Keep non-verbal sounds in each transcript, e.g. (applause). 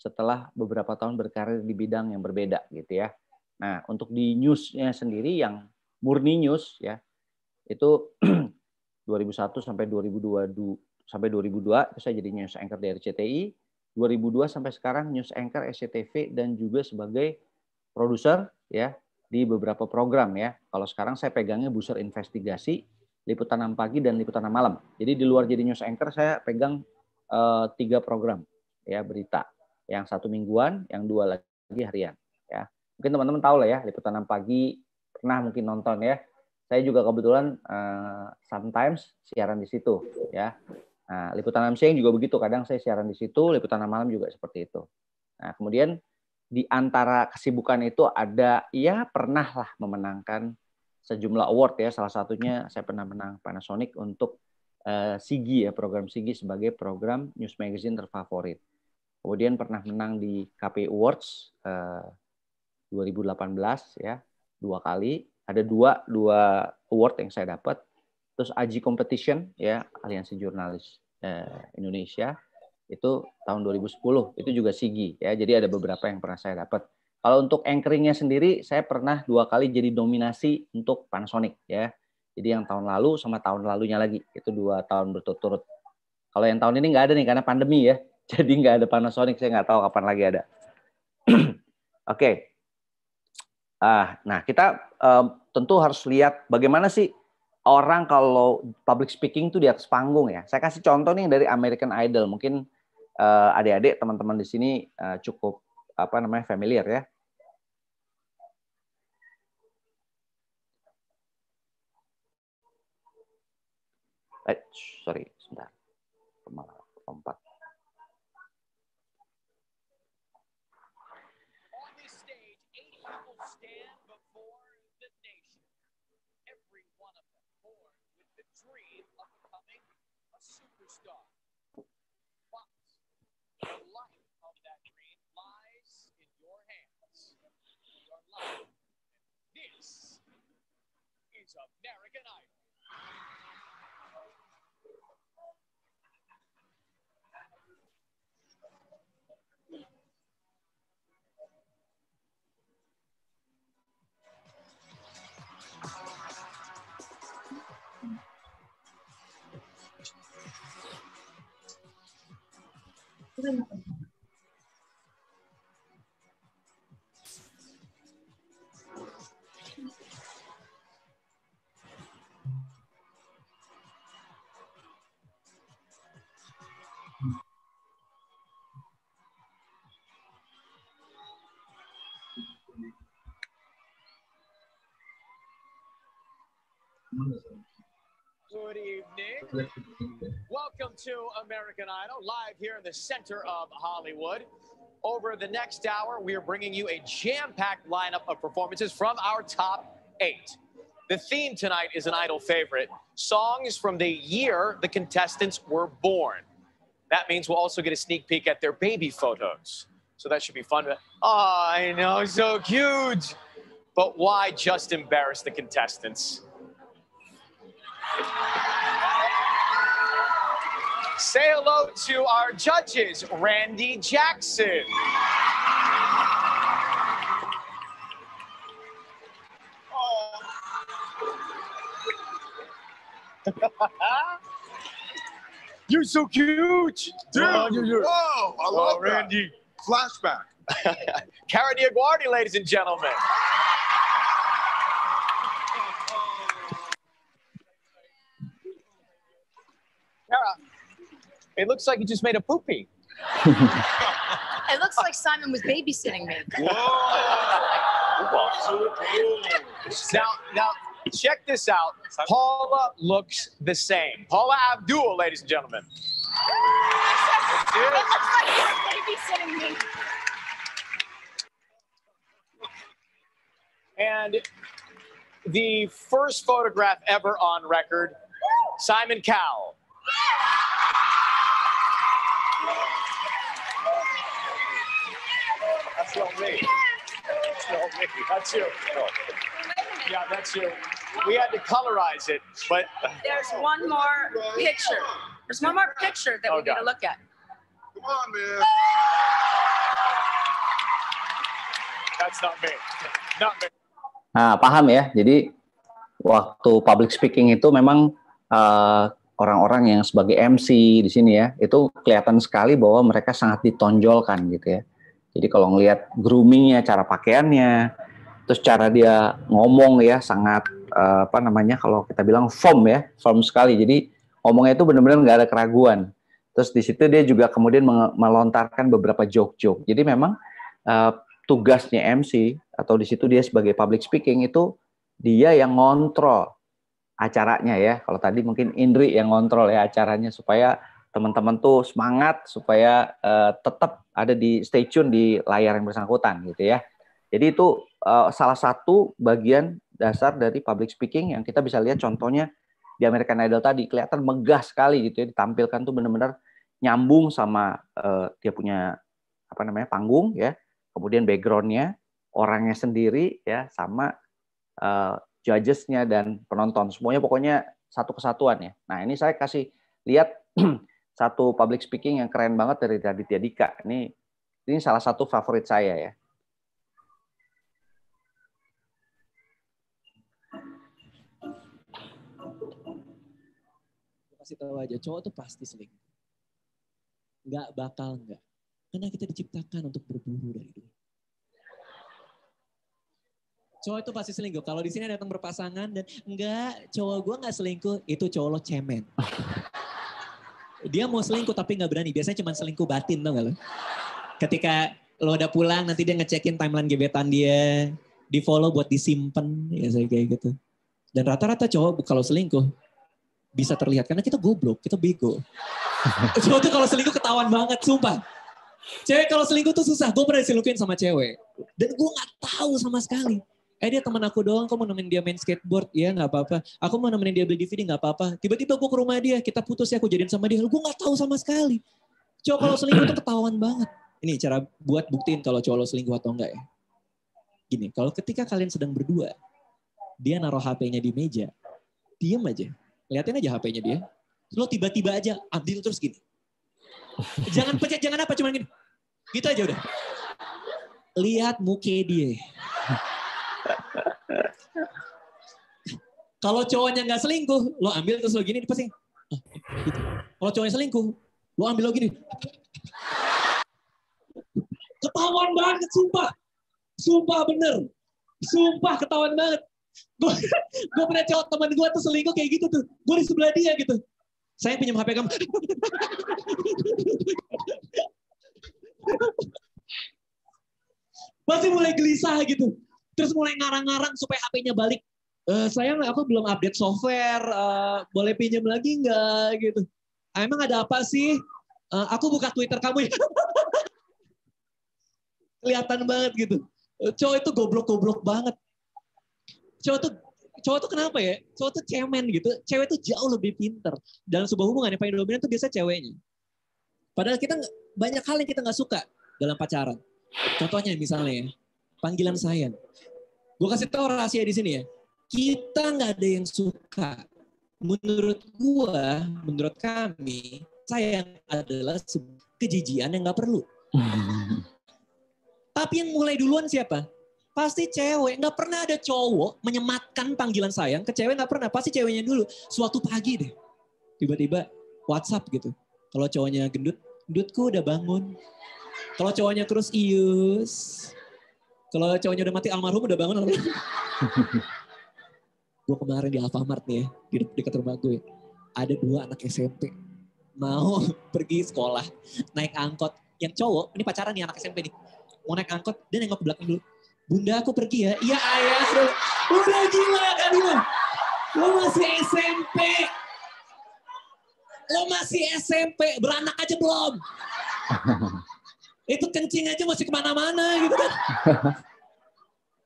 setelah beberapa tahun berkarir di bidang yang berbeda gitu ya. Nah, untuk di newsnya sendiri yang murni news ya, itu 2001 (clears throat) sampai 2002 sampai 2002 itu saya jadi news anchor dari RCTI, 2002 sampai sekarang news anchor SCTV dan juga sebagai produser ya di beberapa program ya. Kalau sekarang saya pegangnya buser investigasi, liputan enam pagi dan liputan 6 malam. Jadi di luar jadi news anchor saya pegang uh, tiga program ya berita yang satu mingguan, yang dua lagi harian. Ya, mungkin teman-teman tahu lah ya liputan 6 pagi pernah mungkin nonton ya. Saya juga kebetulan uh, sometimes siaran di situ ya. Nah, liputan 6 siang juga begitu. Kadang saya siaran di situ, liputan 6 malam juga seperti itu. Nah, kemudian di antara kesibukan itu ada ya pernah lah memenangkan sejumlah award ya. Salah satunya saya pernah menang Panasonic untuk uh, SIGI ya, program SIGI sebagai program news magazine terfavorit Kemudian pernah menang di KP Awards uh, eh, 2018 ya, dua kali. Ada dua dua award yang saya dapat. Terus AJI Competition ya, Aliansi Jurnalis uh, Indonesia itu tahun 2010 itu juga Sigi ya. Jadi ada beberapa yang pernah saya dapat. Kalau untuk anchoringnya sendiri, saya pernah dua kali jadi dominasi untuk Panasonic ya. Jadi yang tahun lalu sama tahun lalunya lagi itu dua tahun berturut-turut. Kalau yang tahun ini nggak ada nih karena pandemi ya. Jadi nggak ada Panasonic, saya nggak tahu kapan lagi ada. (clears throat) Oke, okay. ah, nah kita um, tentu harus lihat bagaimana sih orang kalau public speaking itu di atas panggung ya. Saya kasih contoh nih dari American Idol. Mungkin uh, adik-adik teman-teman di sini uh, cukup apa namanya familiar ya. Eh, sorry, sebentar. Malah lompat. is American Idol. Gracias. Good evening. Welcome to American Idol, live here in the center of Hollywood. Over the next hour, we are bringing you a jam packed lineup of performances from our top eight. The theme tonight is an Idol favorite songs from the year the contestants were born. That means we'll also get a sneak peek at their baby photos. So that should be fun. Oh, I know, so cute. But why just embarrass the contestants? Say hello to our judges, Randy Jackson. (laughs) You're so cute. Dude, oh, you're, you're, whoa, I love oh, Randy. Flashback. (laughs) Cara Diaguardi, ladies and gentlemen. Cara, it looks like you just made a poopy. it looks like Simon was babysitting me. Whoa! now, now, check this out. Paula looks the same. Paula Abdul, ladies and gentlemen. it looks like babysitting me. And the first photograph ever on record, Simon Cowell. That's not me. That's not me. That's you. No. Yeah, that's you. We had to colorize it, but there's one more picture. There's one more picture that oh, we need to look at. Come on, man. That's not me. Not me. Nah, paham ya. Jadi waktu public speaking itu memang orang eh, orang-orang yang sebagai MC di sini ya, itu kelihatan sekali bahwa mereka sangat ditonjolkan gitu ya. Jadi kalau ngelihat groomingnya, cara pakaiannya, terus cara dia ngomong ya sangat eh, apa namanya kalau kita bilang form ya, form sekali. Jadi ngomongnya itu benar-benar nggak ada keraguan. Terus di situ dia juga kemudian melontarkan beberapa joke-joke. Jadi memang uh, tugasnya MC atau di situ dia sebagai public speaking itu dia yang ngontrol acaranya ya. Kalau tadi mungkin Indri yang ngontrol ya acaranya supaya teman-teman tuh semangat supaya uh, tetap ada di stay tune di layar yang bersangkutan gitu ya. Jadi itu uh, salah satu bagian dasar dari public speaking yang kita bisa lihat contohnya di American Idol tadi kelihatan megah sekali gitu ya ditampilkan tuh benar-benar nyambung sama uh, dia punya apa namanya panggung ya kemudian backgroundnya orangnya sendiri ya sama uh, judgesnya dan penonton semuanya pokoknya satu kesatuan ya nah ini saya kasih lihat (clears throat) satu public speaking yang keren banget dari Raditya Dika. Ini ini salah satu favorit saya ya. Kasih tahu aja, cowok tuh pasti selingkuh. Nggak bakal nggak. Karena kita diciptakan untuk berburu dari dulu. Cowok itu pasti selingkuh. Kalau di sini datang berpasangan dan enggak, cowok gue nggak selingkuh, itu cowok lo cemen. Dia mau selingkuh tapi nggak berani. Biasanya cuma selingkuh batin tau gak lo? Ketika lo udah pulang nanti dia ngecekin timeline gebetan dia. Di follow buat disimpan. Ya kayak gitu. Dan rata-rata cowok kalau selingkuh bisa terlihat. Karena kita goblok, kita bego. (laughs) cowok tuh kalau selingkuh ketahuan banget, sumpah. Cewek kalau selingkuh tuh susah. Gue pernah diselingkuhin sama cewek. Dan gue gak tahu sama sekali eh dia teman aku doang, kok mau nemenin dia main skateboard, ya nggak apa-apa. Aku mau nemenin dia beli DVD nggak apa-apa. Tiba-tiba gue ke rumah dia, kita putus ya, aku jadiin sama dia. Gue nggak tahu sama sekali. Coba kalau selingkuh itu ketahuan banget. Ini cara buat buktiin kalau cowok lo selingkuh atau enggak ya. Gini, kalau ketika kalian sedang berdua, dia naruh HP-nya di meja, diam aja. Liatin aja HP-nya dia. Lo tiba-tiba aja, Abdil terus gini. Jangan pecat jangan apa, cuman gini. Gitu aja udah. Lihat muka dia. Kalau cowoknya nggak selingkuh, lo ambil terus lo gini, pasti. Ah, gitu. Kalau cowoknya selingkuh, lo ambil lo gini. Ketahuan banget, sumpah. Sumpah bener. Sumpah ketahuan banget. Gue (laughs) pernah cowok temen gue tuh selingkuh kayak gitu tuh. Gue di sebelah dia gitu. Saya pinjam HP kamu. (laughs) Pasti mulai gelisah gitu. Terus mulai ngarang-ngarang supaya HP-nya balik. Eh, sayang aku belum update software, uh, boleh pinjam lagi nggak gitu. Ah, emang ada apa sih? Uh, aku buka Twitter kamu ya. (laughs) Kelihatan banget gitu. Cowok itu goblok-goblok banget. Cowok itu cowok itu kenapa ya? Cowok itu cemen gitu. Cewek itu jauh lebih pinter. Dalam sebuah hubungan yang paling dominan itu biasa ceweknya. Padahal kita banyak hal yang kita nggak suka dalam pacaran. Contohnya misalnya ya, panggilan sayang. Gue kasih tau rahasia di sini ya kita nggak ada yang suka. Menurut gua, menurut kami, sayang adalah kejijian yang nggak perlu. (laughs) Tapi yang mulai duluan siapa? Pasti cewek. Nggak pernah ada cowok menyematkan panggilan sayang ke cewek nggak pernah. Pasti ceweknya dulu. Suatu pagi deh, tiba-tiba WhatsApp gitu. Kalau cowoknya gendut, gendutku udah bangun. Kalau cowoknya terus ius. Kalau cowoknya udah mati almarhum udah bangun. almarhum. (laughs) gue kemarin di Alfamart nih ya, di de dekat rumah gue. Ya, ada dua anak SMP mau (laughs) pergi sekolah, naik angkot. Yang cowok, ini pacaran nih anak SMP nih, mau naik angkot, dia nengok ke belakang dulu. Bunda aku pergi ya, iya ayah, seru. udah gila kan lu. Lu masih SMP. lo masih SMP, beranak aja belum. Itu kencing aja masih kemana-mana gitu kan. (laughs)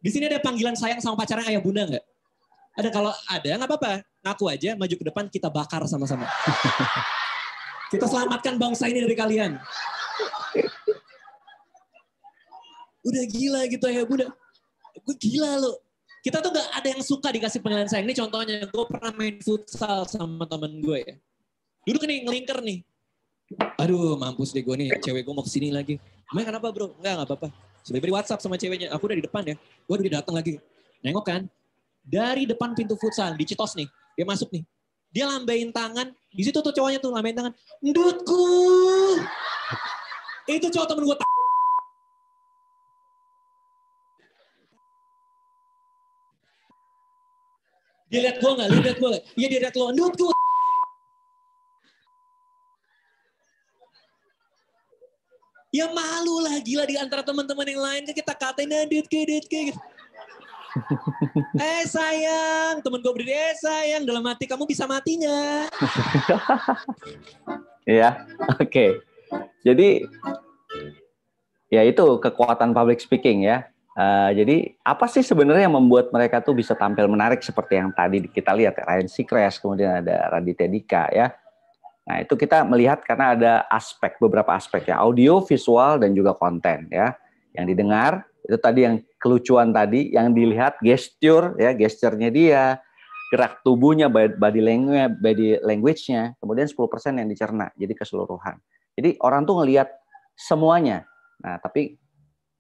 Di sini ada panggilan sayang sama pacarnya ayah bunda nggak? Ada kalau ada nggak apa-apa, ngaku aja maju ke depan kita bakar sama-sama. (laughs) kita selamatkan bangsa ini dari kalian. Udah gila gitu ya bunda. Gue gila lo Kita tuh gak ada yang suka dikasih penilaian sayang. Ini contohnya, gue pernah main futsal sama temen gue ya. Duduk nih, ngelingker nih. Aduh, mampus deh gue nih. Cewek gue mau kesini lagi. Emang kenapa bro? Enggak, gak apa-apa. Sudah beri WhatsApp sama ceweknya. Aku udah di depan ya. Gue udah datang lagi. Nengok kan dari depan pintu futsal di Citos nih. Dia masuk nih. Dia lambain tangan. Di situ tuh cowoknya tuh lambain tangan. Ndutku. Itu cowok temen gue. Dia lihat gue nggak? lihat gue nggak? Iya dia lihat lo. Ndutku. Ya malu lah gila di antara teman-teman yang lain kita katain nah, ke dit ke gitu eh sayang, temen gue berdiri, eh sayang, dalam hati kamu bisa matinya. (laughs) Iya, oke. Okay. Jadi, ya itu kekuatan public speaking ya. Uh, jadi apa sih sebenarnya yang membuat mereka tuh bisa tampil menarik seperti yang tadi kita lihat ya? Ryan Seacrest, kemudian ada Raditya Dika ya. Nah itu kita melihat karena ada aspek beberapa aspek ya audio, visual dan juga konten ya yang didengar itu tadi yang kelucuan tadi yang dilihat gesture ya gesturnya dia gerak tubuhnya body language body language-nya kemudian 10% yang dicerna jadi keseluruhan jadi orang tuh ngelihat semuanya nah tapi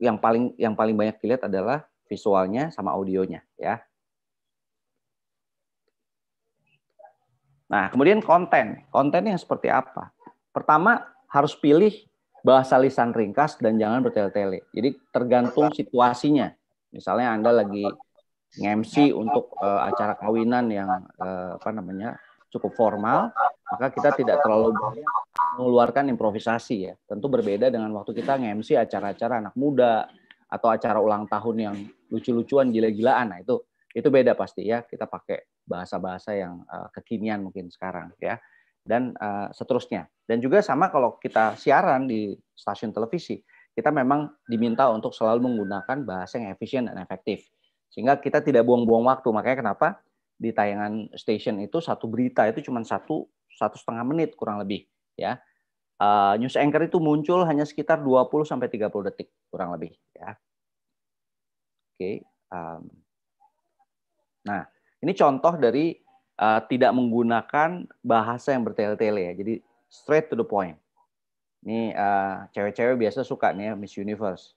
yang paling yang paling banyak dilihat adalah visualnya sama audionya ya nah kemudian konten kontennya seperti apa pertama harus pilih bahasa lisan ringkas dan jangan bertele-tele. Jadi tergantung situasinya. Misalnya Anda lagi ngemsi untuk uh, acara kawinan yang uh, apa namanya cukup formal, maka kita tidak terlalu mengeluarkan improvisasi ya. Tentu berbeda dengan waktu kita ngemsi acara-acara anak muda atau acara ulang tahun yang lucu-lucuan gila-gilaan. Nah, itu itu beda pasti ya. Kita pakai bahasa-bahasa yang uh, kekinian mungkin sekarang ya dan uh, seterusnya. Dan juga sama kalau kita siaran di stasiun televisi, kita memang diminta untuk selalu menggunakan bahasa yang efisien dan efektif. Sehingga kita tidak buang-buang waktu. Makanya kenapa di tayangan stasiun itu satu berita itu cuma satu satu setengah menit kurang lebih ya. Uh, news anchor itu muncul hanya sekitar 20 sampai 30 detik kurang lebih ya. Oke. Okay. Um, nah, ini contoh dari uh, tidak menggunakan bahasa yang bertele-tele ya. Jadi straight to the point. Ini cewek eh, cewek-cewek biasa suka nih ya, Miss Universe.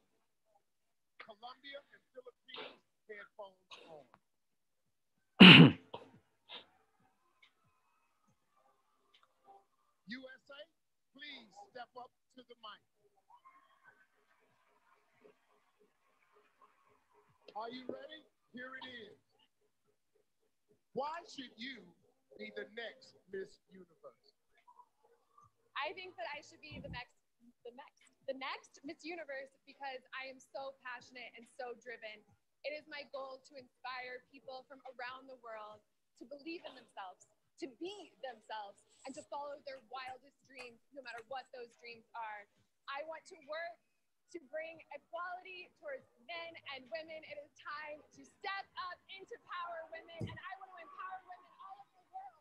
Are you ready? Here it is. Why should you be the next Miss Universe? I think that I should be the next, the next, the next Miss Universe because I am so passionate and so driven. It is my goal to inspire people from around the world to believe in themselves, to be themselves, and to follow their wildest dreams, no matter what those dreams are. I want to work to bring equality towards men and women. It is time to step up into power, women, and I want to empower women all over the world.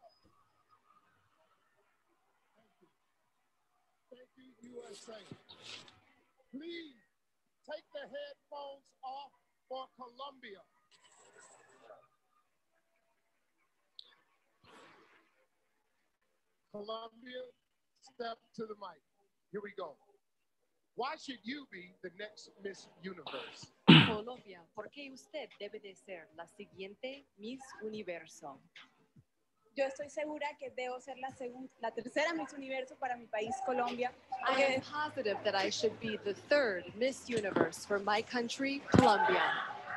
Thank you, Thank you USA. Please take the headphones off for Columbia. Columbia, step to the mic. Here we go. Why should you be the next Miss Universe? Colombia, ¿por qué usted debe de ser la siguiente Miss Universo? Yo estoy segura que debo ser la, segunda, la tercera Miss Universo para mi país, Colombia. I am positive that I should be the third Miss Universe for my country, Colombia.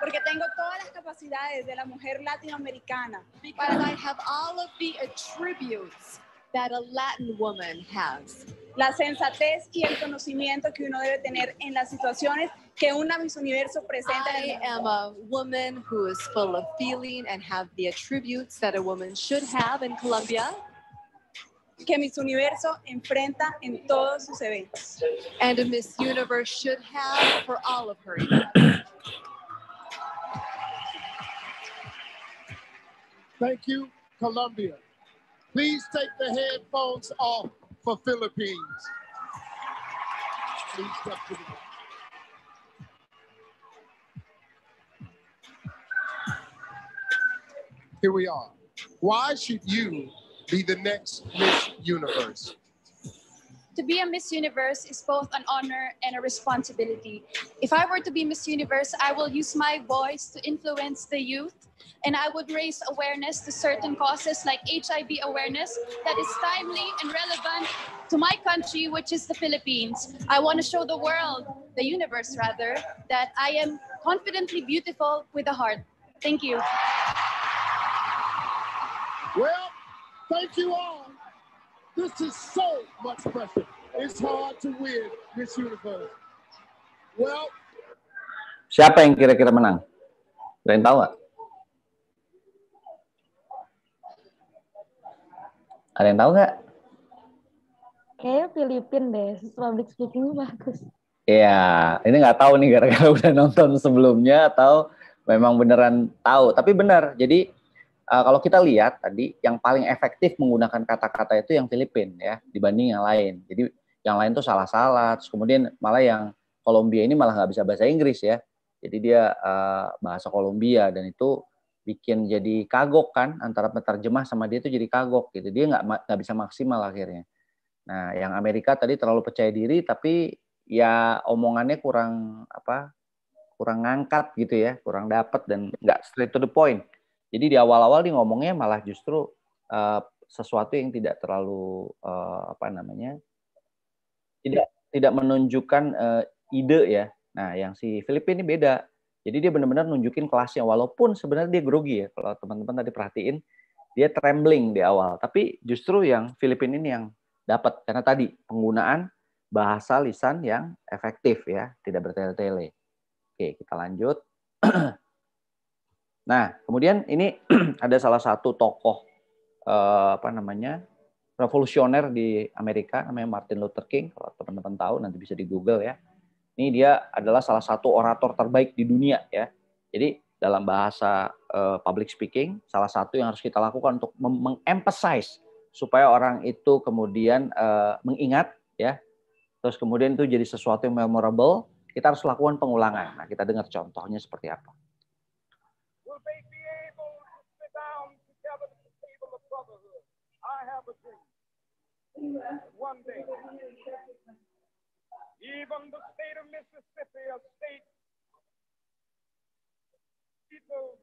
Porque tengo todas las capacidades de la mujer latinoamericana. Because I have all of the attributes that a Latin woman has la sensatez y el conocimiento que uno debe tener en las situaciones que una Miss Universo presenta. I am a woman who is full of feeling and have the attributes that a woman should have in Colombia. Que Miss Universo enfrenta en todos sus eventos. And a Miss Universe should have for all of her Thank you, Colombia. Please take the headphones off. for Philippines. Please step to the Here we are. Why should you be the next Miss Universe? to be a Miss Universe is both an honor and a responsibility. If I were to be Miss Universe, I will use my voice to influence the youth and I would raise awareness to certain causes like HIV awareness that is timely and relevant to my country, which is the Philippines. I want to show the world, the universe rather, that I am confidently beautiful with a heart. Thank you. Well, thank you all. This is so much pressure. It's hard to win this Universe. Well, siapa yang kira-kira menang? Ada yang tahu nggak? Ada yang tahu nggak? Kayaknya Filipin deh, public speaking bagus. Iya, ini nggak tahu nih gara-gara (laughs) udah nonton sebelumnya atau memang beneran tahu. Tapi benar, jadi uh, kalau kita lihat tadi yang paling efektif menggunakan kata-kata itu yang Filipin ya dibanding yang lain. Jadi yang lain tuh salah-salah, terus kemudian malah yang Kolombia ini malah nggak bisa bahasa Inggris ya. Jadi dia uh, bahasa Kolombia dan itu bikin jadi kagok kan antara penerjemah sama dia itu jadi kagok gitu. Dia nggak nggak bisa maksimal akhirnya. Nah, yang Amerika tadi terlalu percaya diri tapi ya omongannya kurang apa? kurang ngangkat gitu ya, kurang dapat dan nggak straight to the point. Jadi di awal-awal dia ngomongnya malah justru uh, sesuatu yang tidak terlalu uh, apa namanya tidak tidak menunjukkan uh, ide ya. Nah, yang si Filipin ini beda. Jadi dia benar-benar nunjukin kelasnya walaupun sebenarnya dia grogi ya kalau teman-teman tadi perhatiin dia trembling di awal. Tapi justru yang Filipin ini yang dapat karena tadi penggunaan bahasa lisan yang efektif ya, tidak bertele-tele. Oke, kita lanjut. (clears throat) Nah, kemudian ini (clears throat) ada salah satu tokoh eh, apa namanya revolusioner di Amerika namanya Martin Luther King kalau teman-teman tahu nanti bisa di Google ya. Ini dia adalah salah satu orator terbaik di dunia ya. Jadi dalam bahasa eh, public speaking salah satu yang harus kita lakukan untuk mengemphasize supaya orang itu kemudian eh, mengingat ya. Terus kemudian itu jadi sesuatu yang memorable, kita harus lakukan pengulangan. Nah, kita dengar contohnya seperti apa. will be able to sit down together at the table of brotherhood? I have a dream. One day, even the state of Mississippi, a state people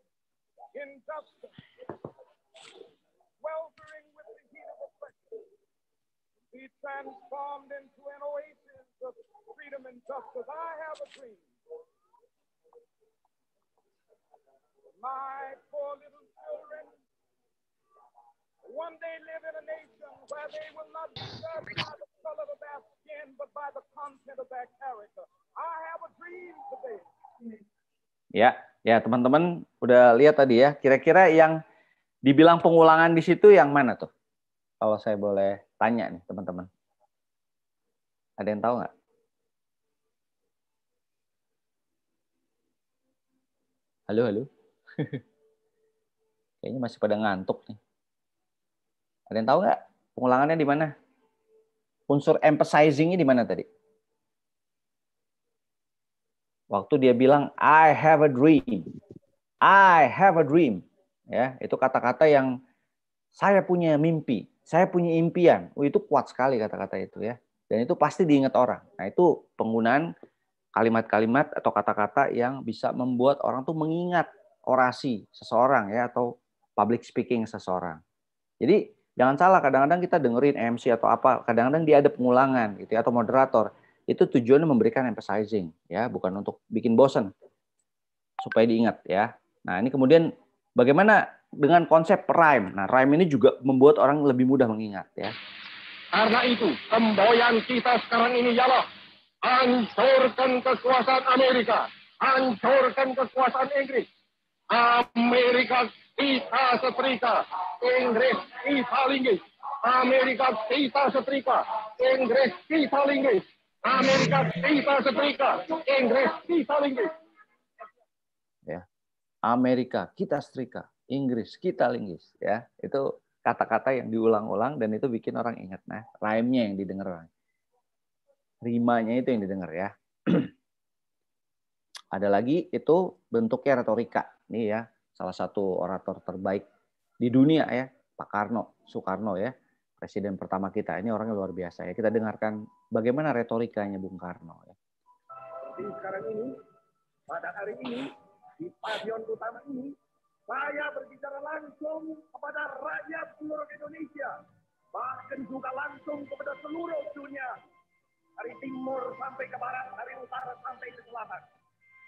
in justice, weltering with the heat of oppression, be transformed into an oasis of freedom and justice. I have a dream. My poor little children one day live in a nation where they will not be judged by the color of their skin, but by the content of their character. I have a dream today. Ya, ya teman-teman udah lihat tadi ya. Kira-kira yang dibilang pengulangan di situ yang mana tuh? Kalau saya boleh tanya nih teman-teman. Ada yang tahu nggak? Halo, halo. (laughs) Kayaknya masih pada ngantuk nih. Ada yang tahu nggak pengulangannya di mana? Unsur emphasizingnya di mana tadi? Waktu dia bilang I have a dream. I have a dream. Ya, itu kata-kata yang saya punya mimpi, saya punya impian. Oh, itu kuat sekali kata-kata itu ya. Dan itu pasti diingat orang. Nah, itu penggunaan kalimat-kalimat atau kata-kata yang bisa membuat orang tuh mengingat orasi seseorang ya atau public speaking seseorang. Jadi jangan salah kadang-kadang kita dengerin MC atau apa, kadang-kadang dia ada pengulangan gitu ya, atau moderator. Itu tujuannya memberikan emphasizing ya, bukan untuk bikin bosen. Supaya diingat ya. Nah, ini kemudian bagaimana dengan konsep rhyme. Nah, rhyme ini juga membuat orang lebih mudah mengingat ya. Karena itu, semboyan kita sekarang ini ialah hancurkan kekuasaan Amerika, hancurkan kekuasaan Inggris, Amerika kita setrika, Inggris kita linggis. Amerika kita setrika, Inggris kita linggis. Amerika kita setrika, Inggris kita linggis. Ya. Amerika kita setrika, Inggris kita linggis ya. Itu kata-kata yang diulang-ulang dan itu bikin orang ingat nah rhyme-nya yang didengar orang. Rimanya itu yang didengar ya. (clears throat) Ada lagi itu bentuknya retorika ini ya salah satu orator terbaik di dunia ya, Pak Karno, Soekarno ya, presiden pertama kita. Ini orangnya luar biasa ya. Kita dengarkan bagaimana retorikanya Bung Karno ya. di sekarang ini, pada hari ini, di pavilion utama ini, saya berbicara langsung kepada rakyat seluruh Indonesia, bahkan juga langsung kepada seluruh dunia, dari timur sampai ke barat, dari utara sampai ke selatan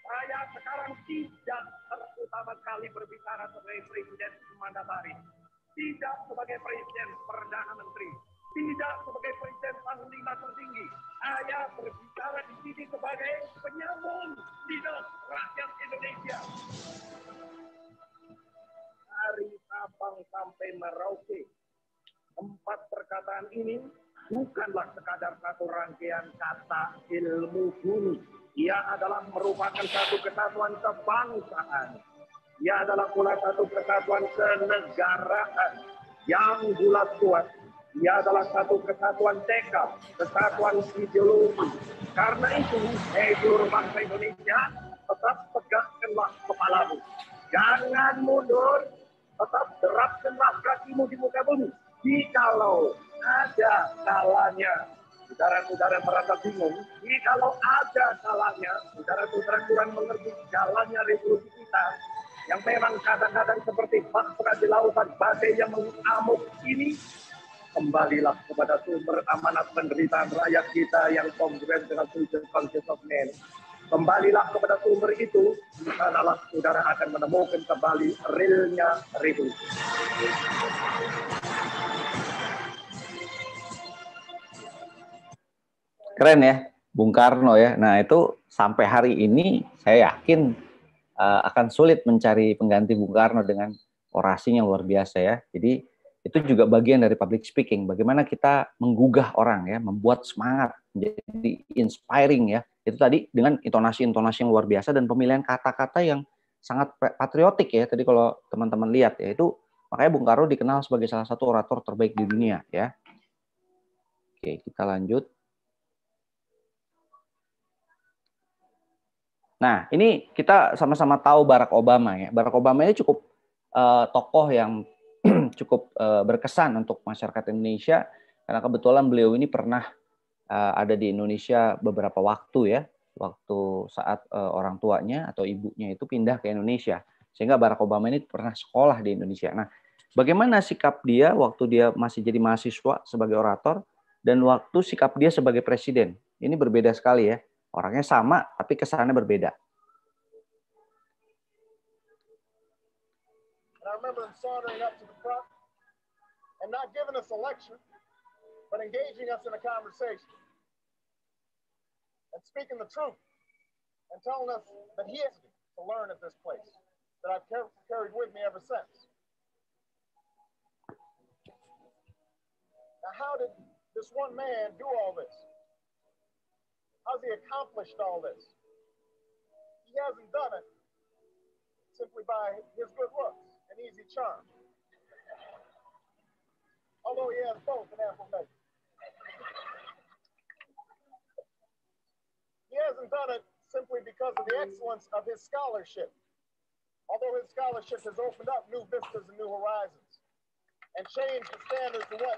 saya sekarang tidak terutama sekali berbicara sebagai presiden mandatari, tidak sebagai presiden perdana menteri, tidak sebagai presiden panglima tertinggi. Saya berbicara di sini sebagai penyambung lidah rakyat Indonesia. Dari Sabang sampai Merauke, empat perkataan ini bukanlah sekadar satu rangkaian kata ilmu bumi ia adalah merupakan satu kesatuan kebangsaan. Ia adalah pula satu kesatuan kenegaraan yang bulat kuat. Ia adalah satu kesatuan tekad, kesatuan ideologi. Karena itu, hei seluruh bangsa Indonesia, tetap tegakkanlah kepalamu. Jangan mundur, tetap derapkanlah kakimu di muka bumi. Jikalau ada kalanya saudara-saudara merasa bingung, ini kalau ada salahnya, saudara-saudara kurang mengerti jalannya revolusi kita, yang memang kadang-kadang seperti baktera di lautan, badai yang mengamuk ini, kembalilah kepada sumber amanat penderitaan rakyat kita yang kongres dengan tujuan conscious of men. Kembalilah kepada sumber itu, disanalah saudara akan menemukan kembali realnya revolusi. Keren ya, Bung Karno ya. Nah itu sampai hari ini saya yakin uh, akan sulit mencari pengganti Bung Karno dengan orasinya luar biasa ya. Jadi itu juga bagian dari public speaking. Bagaimana kita menggugah orang ya, membuat semangat, menjadi inspiring ya. Itu tadi dengan intonasi-intonasi yang luar biasa dan pemilihan kata-kata yang sangat patriotik ya. Tadi kalau teman-teman lihat ya itu makanya Bung Karno dikenal sebagai salah satu orator terbaik di dunia ya. Oke, kita lanjut. Nah, ini kita sama-sama tahu Barack Obama ya. Barack Obama ini cukup uh, tokoh yang (clears throat) cukup uh, berkesan untuk masyarakat Indonesia karena kebetulan beliau ini pernah uh, ada di Indonesia beberapa waktu ya, waktu saat uh, orang tuanya atau ibunya itu pindah ke Indonesia. Sehingga Barack Obama ini pernah sekolah di Indonesia. Nah, bagaimana sikap dia waktu dia masih jadi mahasiswa sebagai orator dan waktu sikap dia sebagai presiden? Ini berbeda sekali ya Orangnya sama, tapi kesannya berbeda. I remember him sauntering up to the front and not giving us a lecture, but engaging us in a conversation and speaking the truth and telling us that he asked to learn at this place that I've carried with me ever since. Now, how did this one man do all this? has he accomplished all this? He hasn't done it simply by his good looks and easy charm. Although he has both in ample measure. He hasn't done it simply because of the excellence of his scholarship. Although his scholarship has opened up new vistas and new horizons and changed the standards of what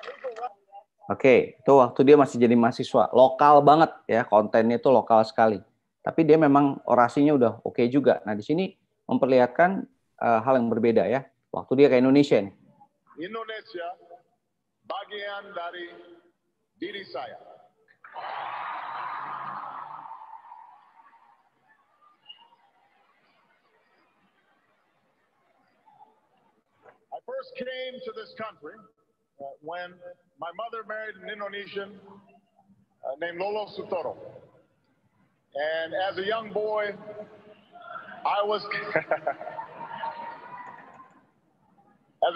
legal rights Oke, okay, itu waktu dia masih jadi mahasiswa, lokal banget ya kontennya itu lokal sekali. Tapi dia memang orasinya udah oke okay juga. Nah di sini memperlihatkan uh, hal yang berbeda ya. Waktu dia ke Indonesia nih. Indonesia bagian dari diri saya. I first came to this country uh, when my mother married an Indonesian uh, named Lolo Sutoro. And as a young boy, I was. (laughs) as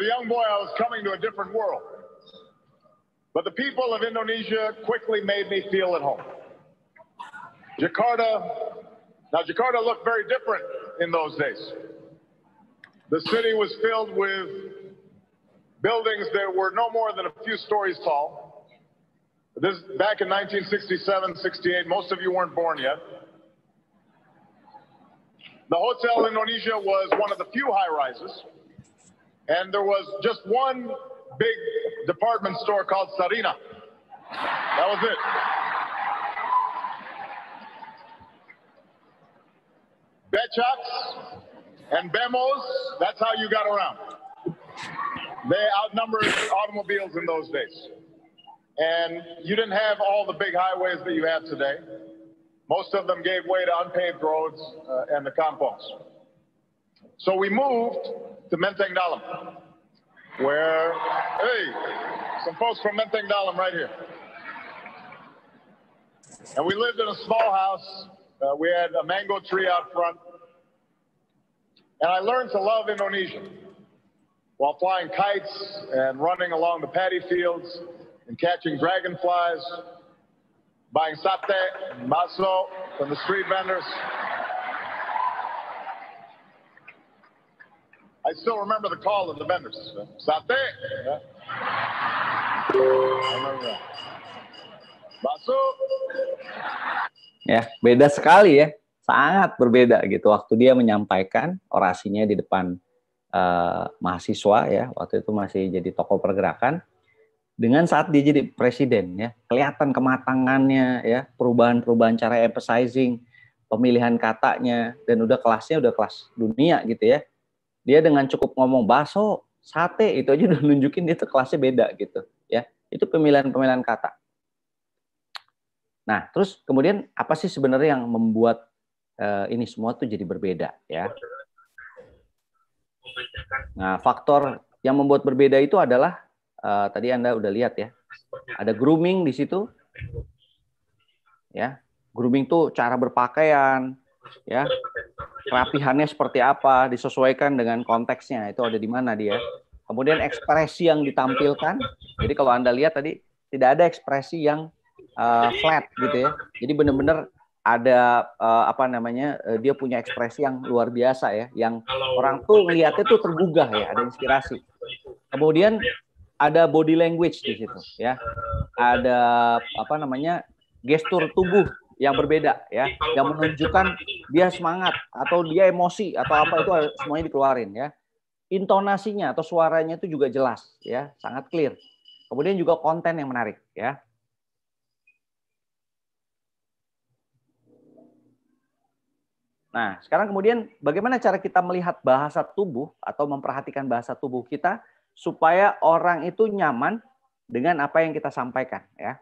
a young boy, I was coming to a different world. But the people of Indonesia quickly made me feel at home. Jakarta, now Jakarta looked very different in those days. The city was filled with buildings that were no more than a few stories tall. This back in 1967, 68, most of you weren't born yet. The Hotel Indonesia was one of the few high rises, and there was just one big department store called Sarina. That was it. Betchocks and Bemos, that's how you got around. They outnumbered automobiles in those days. And you didn't have all the big highways that you have today. Most of them gave way to unpaved roads uh, and the compounds. So we moved to Menteng Dalam, where, hey, some folks from Menteng Dalam right here. And we lived in a small house. Uh, we had a mango tree out front. And I learned to love Indonesian. while flying kites and running along the paddy fields and catching dragonflies, buying satay, maso from the street vendors. I still remember the call of the vendors. Satay. Maso. Ya, beda sekali ya. Sangat berbeda gitu waktu dia menyampaikan orasinya di depan Eh, mahasiswa ya waktu itu masih jadi tokoh pergerakan dengan saat dia jadi presiden ya kelihatan kematangannya ya perubahan-perubahan cara emphasizing pemilihan katanya dan udah kelasnya udah kelas dunia gitu ya dia dengan cukup ngomong baso sate itu aja (laughs) udah nunjukin dia tuh kelasnya beda gitu ya itu pemilihan-pemilihan kata nah terus kemudian apa sih sebenarnya yang membuat uh, ini semua tuh jadi berbeda ya Nah, faktor yang membuat berbeda itu adalah uh, tadi Anda udah lihat ya. Ada grooming di situ. Ya. Grooming tuh cara berpakaian, ya. Kerapihannya seperti apa, disesuaikan dengan konteksnya. Itu ada di mana dia. Kemudian ekspresi yang ditampilkan. Jadi kalau Anda lihat tadi tidak ada ekspresi yang uh, flat gitu ya. Jadi benar-benar ada uh, apa namanya uh, dia punya ekspresi yang luar biasa ya yang Kalau orang tuh melihatnya tuh tergugah ya ada inspirasi kemudian ada body language di situ ya ada apa namanya gestur tubuh yang berbeda ya yang menunjukkan dia semangat atau dia emosi atau apa itu semuanya dikeluarin ya intonasinya atau suaranya itu juga jelas ya sangat clear kemudian juga konten yang menarik ya Nah, sekarang kemudian bagaimana cara kita melihat bahasa tubuh atau memperhatikan bahasa tubuh kita supaya orang itu nyaman dengan apa yang kita sampaikan ya.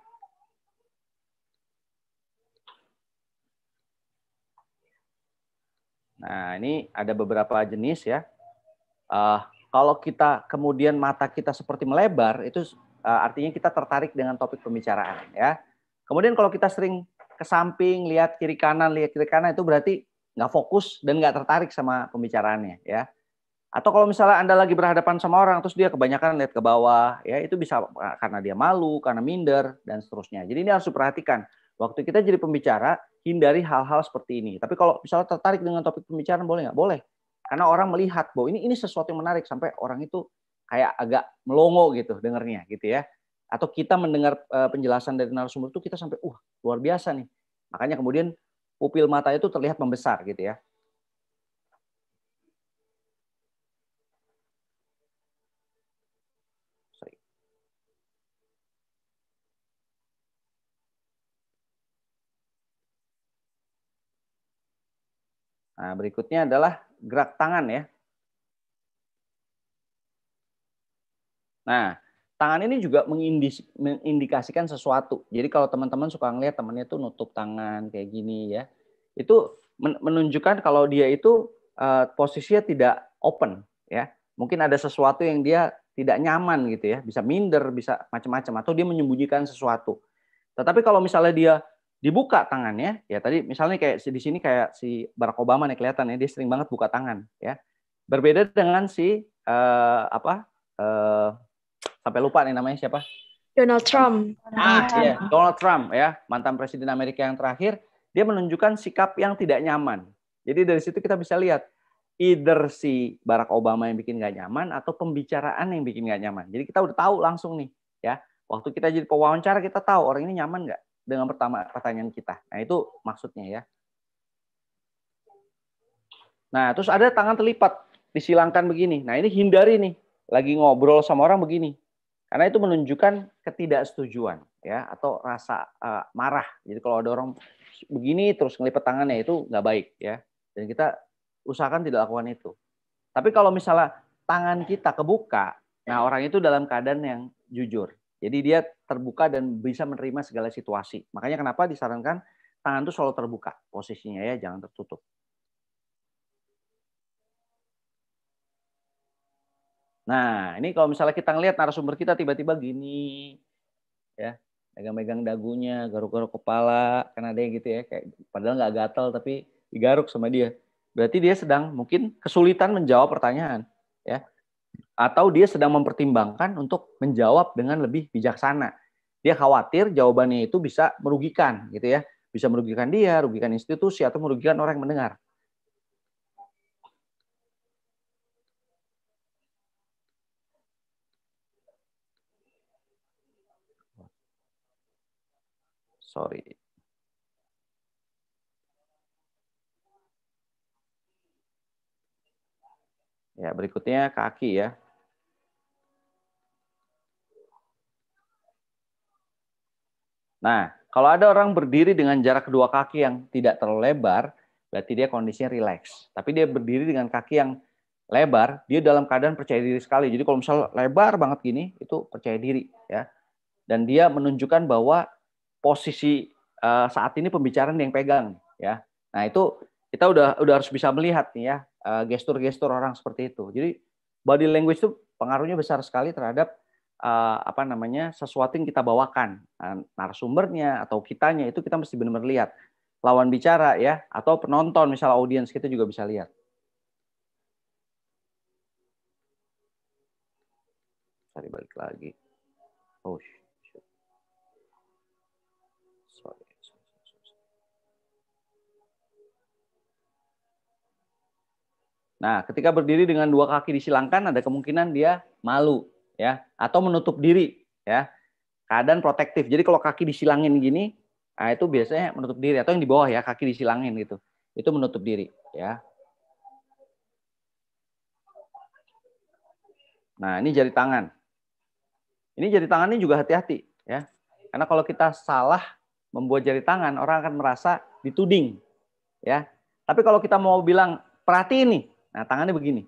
Nah, ini ada beberapa jenis ya. Uh, kalau kita kemudian mata kita seperti melebar, itu uh, artinya kita tertarik dengan topik pembicaraan ya. Kemudian kalau kita sering ke samping, lihat kiri kanan, lihat kiri kanan itu berarti nggak fokus dan nggak tertarik sama pembicaraannya ya. Atau kalau misalnya Anda lagi berhadapan sama orang terus dia kebanyakan lihat ke bawah ya itu bisa karena dia malu, karena minder dan seterusnya. Jadi ini harus diperhatikan. Waktu kita jadi pembicara, hindari hal-hal seperti ini. Tapi kalau misalnya tertarik dengan topik pembicaraan boleh nggak? Boleh. Karena orang melihat bahwa ini ini sesuatu yang menarik sampai orang itu kayak agak melongo gitu dengernya gitu ya. Atau kita mendengar eh, penjelasan dari narasumber itu kita sampai uh luar biasa nih. Makanya kemudian pupil mata itu terlihat membesar gitu ya. Nah, berikutnya adalah gerak tangan ya. Nah, tangan ini juga mengindikasikan sesuatu. Jadi kalau teman-teman suka ngeliat temannya tuh nutup tangan kayak gini ya, itu menunjukkan kalau dia itu eh, posisinya tidak open ya. Mungkin ada sesuatu yang dia tidak nyaman gitu ya, bisa minder, bisa macam-macam atau dia menyembunyikan sesuatu. Tetapi kalau misalnya dia dibuka tangannya, ya tadi misalnya kayak di sini kayak si Barack Obama nih kelihatan ya, dia sering banget buka tangan ya. Berbeda dengan si uh, apa? Uh, sampai lupa nih namanya siapa? Donald Trump. Ah, Donald iya. iya, Donald Trump ya, mantan presiden Amerika yang terakhir, dia menunjukkan sikap yang tidak nyaman. Jadi dari situ kita bisa lihat either si Barack Obama yang bikin nggak nyaman atau pembicaraan yang bikin nggak nyaman. Jadi kita udah tahu langsung nih ya. Waktu kita jadi pewawancara kita tahu orang ini nyaman nggak dengan pertama pertanyaan kita. Nah, itu maksudnya ya. Nah, terus ada tangan terlipat disilangkan begini. Nah, ini hindari nih. Lagi ngobrol sama orang begini. Karena itu menunjukkan ketidaksetujuan ya atau rasa uh, marah. Jadi kalau ada orang begini terus ngelipet tangannya itu nggak baik ya. Dan kita usahakan tidak lakukan itu. Tapi kalau misalnya tangan kita kebuka, nah orang itu dalam keadaan yang jujur. Jadi dia terbuka dan bisa menerima segala situasi. Makanya kenapa disarankan tangan itu selalu terbuka posisinya ya, jangan tertutup. Nah, ini kalau misalnya kita ngelihat narasumber kita tiba-tiba gini, ya, megang-megang dagunya, garuk-garuk kepala, kan ada yang gitu ya, kayak padahal nggak gatel, tapi digaruk sama dia. Berarti dia sedang mungkin kesulitan menjawab pertanyaan, ya. Atau dia sedang mempertimbangkan untuk menjawab dengan lebih bijaksana. Dia khawatir jawabannya itu bisa merugikan, gitu ya. Bisa merugikan dia, rugikan institusi, atau merugikan orang yang mendengar. Sorry. Ya, berikutnya kaki ya. Nah, kalau ada orang berdiri dengan jarak kedua kaki yang tidak terlalu lebar, berarti dia kondisinya rileks. Tapi dia berdiri dengan kaki yang lebar, dia dalam keadaan percaya diri sekali. Jadi kalau misalnya lebar banget gini, itu percaya diri ya. Dan dia menunjukkan bahwa posisi uh, saat ini pembicaraan yang pegang ya. Nah, itu kita udah udah harus bisa melihat nih ya uh, gestur-gestur orang seperti itu. Jadi body language itu pengaruhnya besar sekali terhadap uh, apa namanya sesuatu yang kita bawakan uh, narasumbernya atau kitanya itu kita mesti benar-benar lihat lawan bicara ya atau penonton misalnya audiens kita juga bisa lihat. Cari balik lagi. Oh. Nah, ketika berdiri dengan dua kaki disilangkan ada kemungkinan dia malu ya atau menutup diri ya. Keadaan protektif. Jadi kalau kaki disilangin gini, nah itu biasanya menutup diri atau yang di bawah ya kaki disilangin gitu. Itu menutup diri ya. Nah, ini jari tangan. Ini jari tangan ini juga hati-hati ya. Karena kalau kita salah membuat jari tangan, orang akan merasa dituding ya. Tapi kalau kita mau bilang perhati ini. Nah, tangannya begini.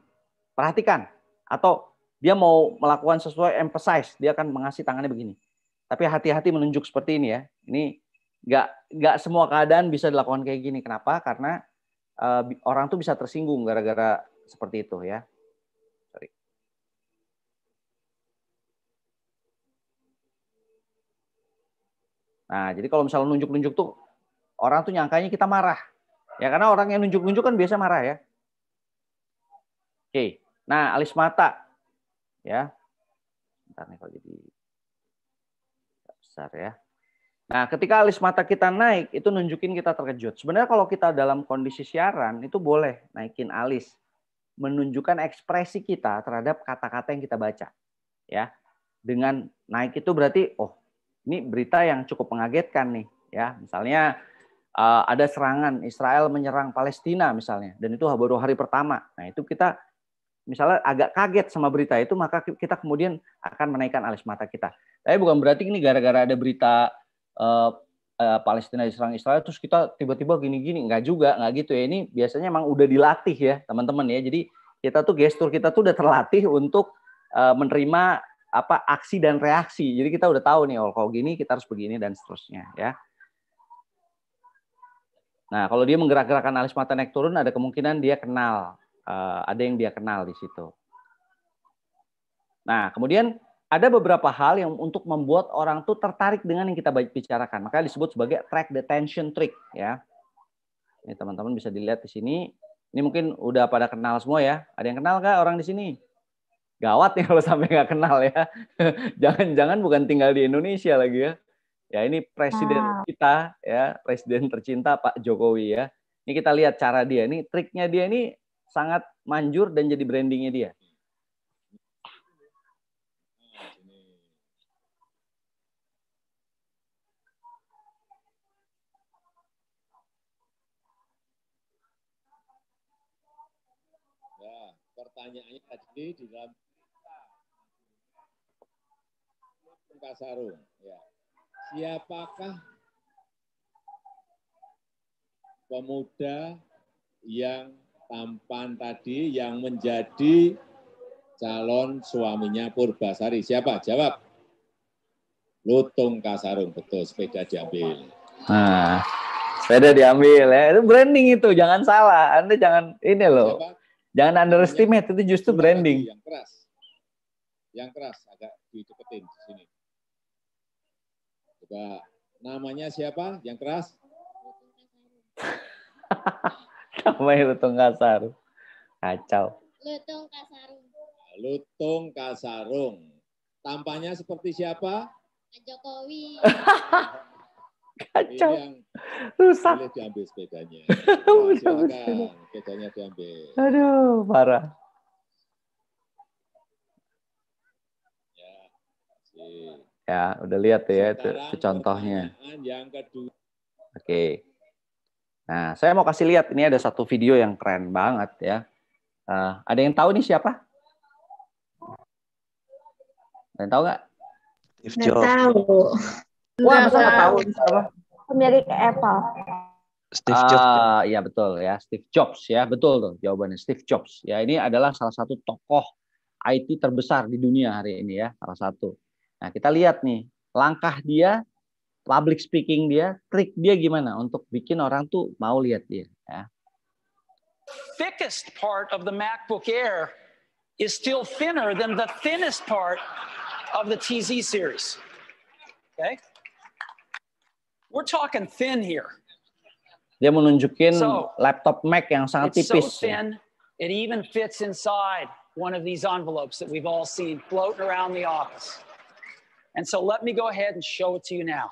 Perhatikan. Atau dia mau melakukan sesuai emphasize, dia akan mengasih tangannya begini. Tapi hati-hati menunjuk seperti ini ya. Ini nggak nggak semua keadaan bisa dilakukan kayak gini. Kenapa? Karena uh, orang tuh bisa tersinggung gara-gara seperti itu ya. Sorry. Nah, jadi kalau misalnya nunjuk-nunjuk tuh orang tuh nyangkanya kita marah. Ya karena orang yang nunjuk-nunjuk kan biasa marah ya. Oke. Nah, alis mata. Ya. Bentar nih kalau jadi besar ya. Nah, ketika alis mata kita naik, itu nunjukin kita terkejut. Sebenarnya kalau kita dalam kondisi siaran, itu boleh naikin alis. Menunjukkan ekspresi kita terhadap kata-kata yang kita baca. ya Dengan naik itu berarti, oh ini berita yang cukup mengagetkan nih. ya Misalnya eh, ada serangan, Israel menyerang Palestina misalnya. Dan itu baru hari pertama. Nah, itu kita misalnya agak kaget sama berita itu, maka kita kemudian akan menaikkan alis mata kita. Tapi bukan berarti ini gara-gara ada berita uh, Palestina diserang Israel terus kita tiba-tiba gini-gini nggak juga nggak gitu ya ini biasanya emang udah dilatih ya teman-teman ya jadi kita tuh gestur kita tuh udah terlatih untuk uh, menerima apa aksi dan reaksi jadi kita udah tahu nih oh kalau gini kita harus begini dan seterusnya ya nah kalau dia menggerak gerakkan alis mata naik turun ada kemungkinan dia kenal Eh, ada yang dia kenal di situ. Nah, kemudian ada beberapa hal yang untuk membuat orang tuh tertarik dengan yang kita bicarakan. Makanya disebut sebagai track detention trick ya. Ini teman-teman bisa dilihat di sini. Ini mungkin udah pada kenal semua ya. Ada yang kenal nggak orang di sini? Gawat nih (laughs) kalau sampai nggak kenal ya. (laughs) Jangan-jangan bukan tinggal di Indonesia lagi ya. Ya ini presiden wow. Nah. kita ya, presiden tercinta Pak Jokowi ya. Ini kita lihat cara dia ini, triknya dia ini sangat manjur dan jadi brandingnya dia. Ya, pertanyaannya tadi di dalam Kasarung. Ya. Siapakah pemuda yang tampan tadi yang menjadi calon suaminya Purbasari. Siapa? Jawab. Lutung Kasarung. Betul, sepeda diambil. Nah, sepeda diambil ya. Itu branding itu, jangan salah. Anda jangan ini loh. Siapa? Jangan underestimate, yang, itu justru branding. Yang keras. Yang keras agak dideketin di sini. Coba namanya siapa? Yang keras? (laughs) Namanya lutung kasarung. Kacau. Lutung kasarung. Lutung kasarung. Tampaknya seperti siapa? Pak Jokowi. Kacau. Rusak. Boleh diambil sepedanya. (laughs) Silahkan, Sepedanya diambil. Aduh, parah. Ya, ya udah lihat ya Sekarang itu, itu contohnya. Yang kedua. Oke. Okay. Nah, saya mau kasih lihat ini ada satu video yang keren banget ya. Uh, ada yang tahu nih siapa? Ada yang tahu nggak? Steve Jobs. tahu. Wah, masa nggak tahu siapa? Pemilik Apple. Steve Jobs. Uh, ya betul ya, Steve Jobs ya, betul tuh jawabannya Steve Jobs. Ya, ini adalah salah satu tokoh IT terbesar di dunia hari ini ya, salah satu. Nah, kita lihat nih langkah dia public speaking dia, trik dia gimana untuk bikin orang tuh mau lihat dia. Ya. Thickest part of the MacBook Air is still thinner than the thinnest part of the TZ series. Okay, we're talking thin here. Dia menunjukin so, laptop Mac yang sangat it's tipis. So ya. thin, ya. it even fits inside one of these envelopes that we've all seen floating around the office. And so let me go ahead and show it to you now.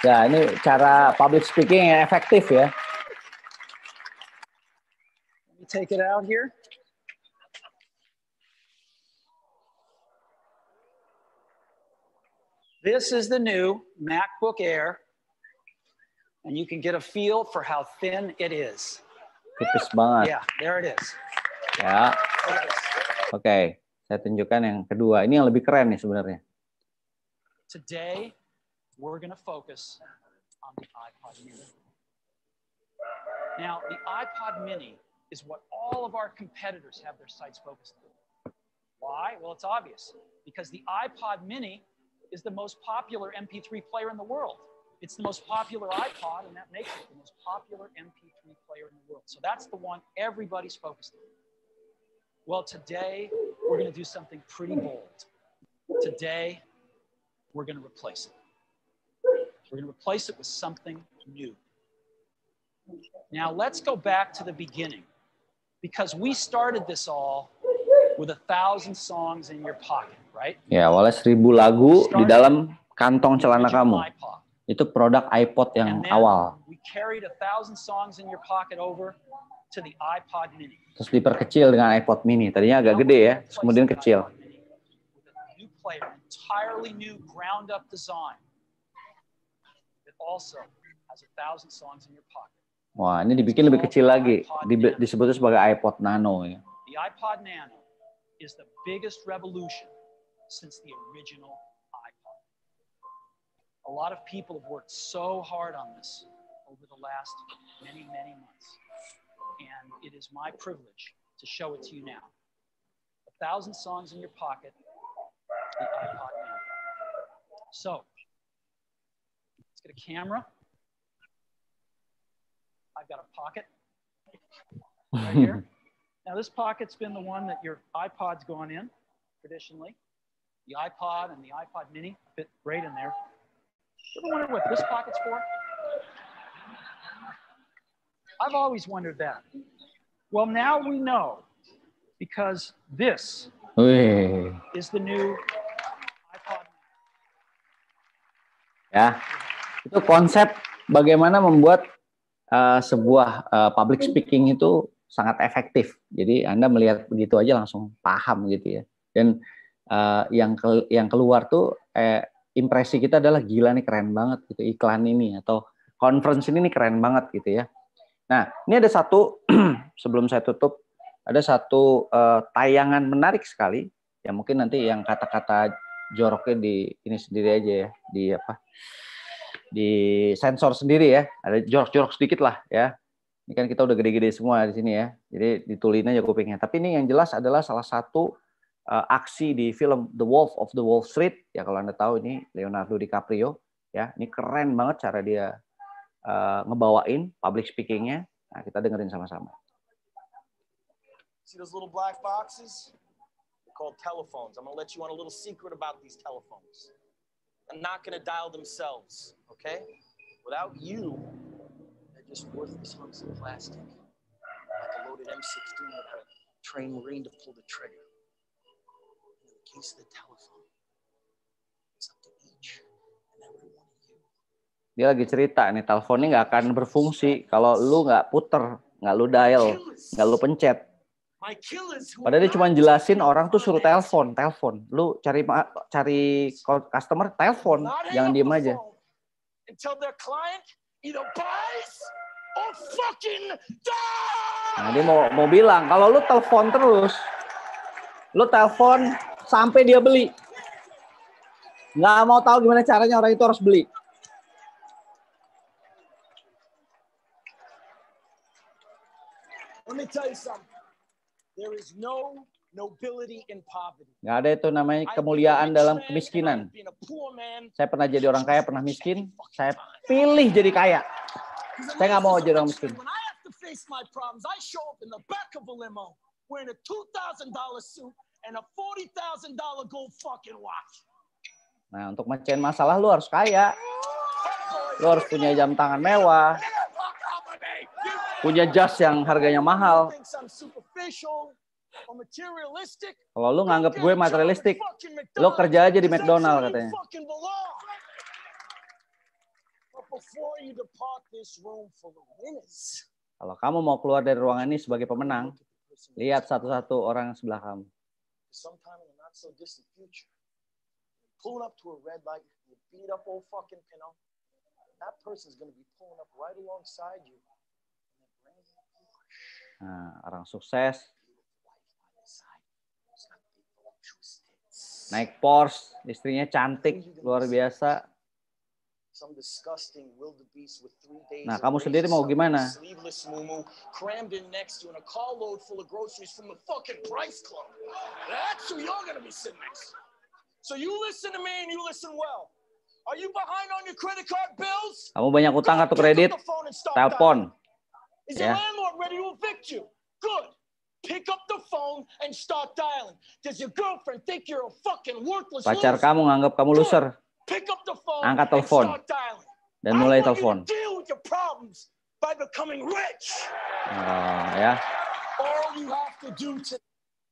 Ya, ini cara public speaking yang efektif ya. Let me take it out here. This is the new MacBook Air, and you can get a feel for how thin it is. Tipis banget. Yeah, there it is. Ya. Oke, okay. saya tunjukkan yang kedua. Ini yang lebih keren nih sebenarnya. Today we're going to focus on the iPod Mini. Now, the iPod Mini is what all of our competitors have their sights focused on. Why? Well, it's obvious because the iPod Mini is the most popular MP3 player in the world. It's the most popular iPod, and that makes it the most popular MP3 player in the world. So that's the one everybody's focused on. Well, today we're going to do something pretty bold. Today we're going to replace it. We're going to replace it with something new. Now let's go back to the beginning because we started this all with a thousand songs in your pocket, right? Ya, oleh seribu lagu di dalam kantong celana kamu. Itu produk iPod yang awal. We carried a thousand songs in your pocket over to the iPod mini. Terus diperkecil dengan iPod mini. Tadinya agak gede ya, kemudian kecil. New player, entirely new ground up design. also has a thousand songs in your pocket. Wah, ini dibikin lebih kecil lagi. Disebutnya sebagai iPod Nano ya. The iPod Nano is the biggest revolution since the original iPod. A lot of people have worked so hard on this over the last many, many months. And it is my privilege to show it to you now. A thousand songs in your pocket, the iPod Nano. So, Let's get a camera. I've got a pocket right here. (laughs) now this pocket's been the one that your iPod's gone in traditionally. The iPod and the iPod mini fit right in there. Ever wonder what this pocket's for? I've always wondered that. Well, now we know because this is the new iPod. Yeah. itu konsep bagaimana membuat uh, sebuah uh, public speaking itu sangat efektif. Jadi Anda melihat begitu aja langsung paham gitu ya. Dan uh, yang ke, yang keluar tuh eh, impresi kita adalah gila nih keren banget gitu iklan ini atau conference ini nih keren banget gitu ya. Nah, ini ada satu (clears throat) sebelum saya tutup ada satu uh, tayangan menarik sekali ya mungkin nanti yang kata-kata joroknya di ini sendiri aja ya di apa di sensor sendiri ya. Ada jorok-jorok sedikit lah ya. Ini kan kita udah gede-gede semua di sini ya. Jadi ditulin aja kupingnya. Tapi ini yang jelas adalah salah satu uh, aksi di film The Wolf of the Wall Street. Ya kalau Anda tahu ini Leonardo DiCaprio ya. Ini keren banget cara dia uh, ngebawain public speakingnya. Nah, kita dengerin sama-sama. telephones. I'm gonna let you on a little secret about these telephones are not going to dial themselves, okay? Without you, they're just worthless hunks of plastic, like a loaded M16 without a trained Marine to pull the trigger. And in the case of the telephone, it's up to each and every one Dia lagi cerita nih, teleponnya nggak akan berfungsi kalau lu nggak puter, nggak lu dial, nggak lu pencet. Padahal dia cuma jelasin orang tuh suruh telepon, telepon. Lu cari cari customer telepon, jangan diem aja. Nah, dia mau mau bilang kalau lu telepon terus, lu telepon sampai dia beli. Nggak mau tahu gimana caranya orang itu harus beli. Nggak ada itu namanya kemuliaan dalam kemiskinan. Saya pernah jadi orang kaya, pernah miskin. Saya pilih jadi kaya. Saya nggak mau jadi orang miskin. Nah, untuk mecahin masalah lu harus kaya. Lu harus punya jam tangan mewah punya jas yang harganya mahal. Kalau lu nganggap gue materialistik, lo kerja aja di McDonald katanya. Kalau kamu mau keluar dari ruangan ini sebagai pemenang, lihat satu-satu orang sebelah kamu. That person's going to be pulling up right alongside you. Nah, orang sukses naik Porsche, istrinya cantik, luar biasa. Nah, kamu sendiri mau gimana? Kamu banyak utang atau kredit? Telepon. Is yeah. your landlord ready to evict you? Good. Pick up the phone and start dialing. Does your girlfriend think you're a fucking worthless Pacar loser? kamu nganggap kamu loser. Pick up the phone Angkat telepon. Dan mulai telepon. Deal with your problems by becoming rich. Uh, ya. All you have to do to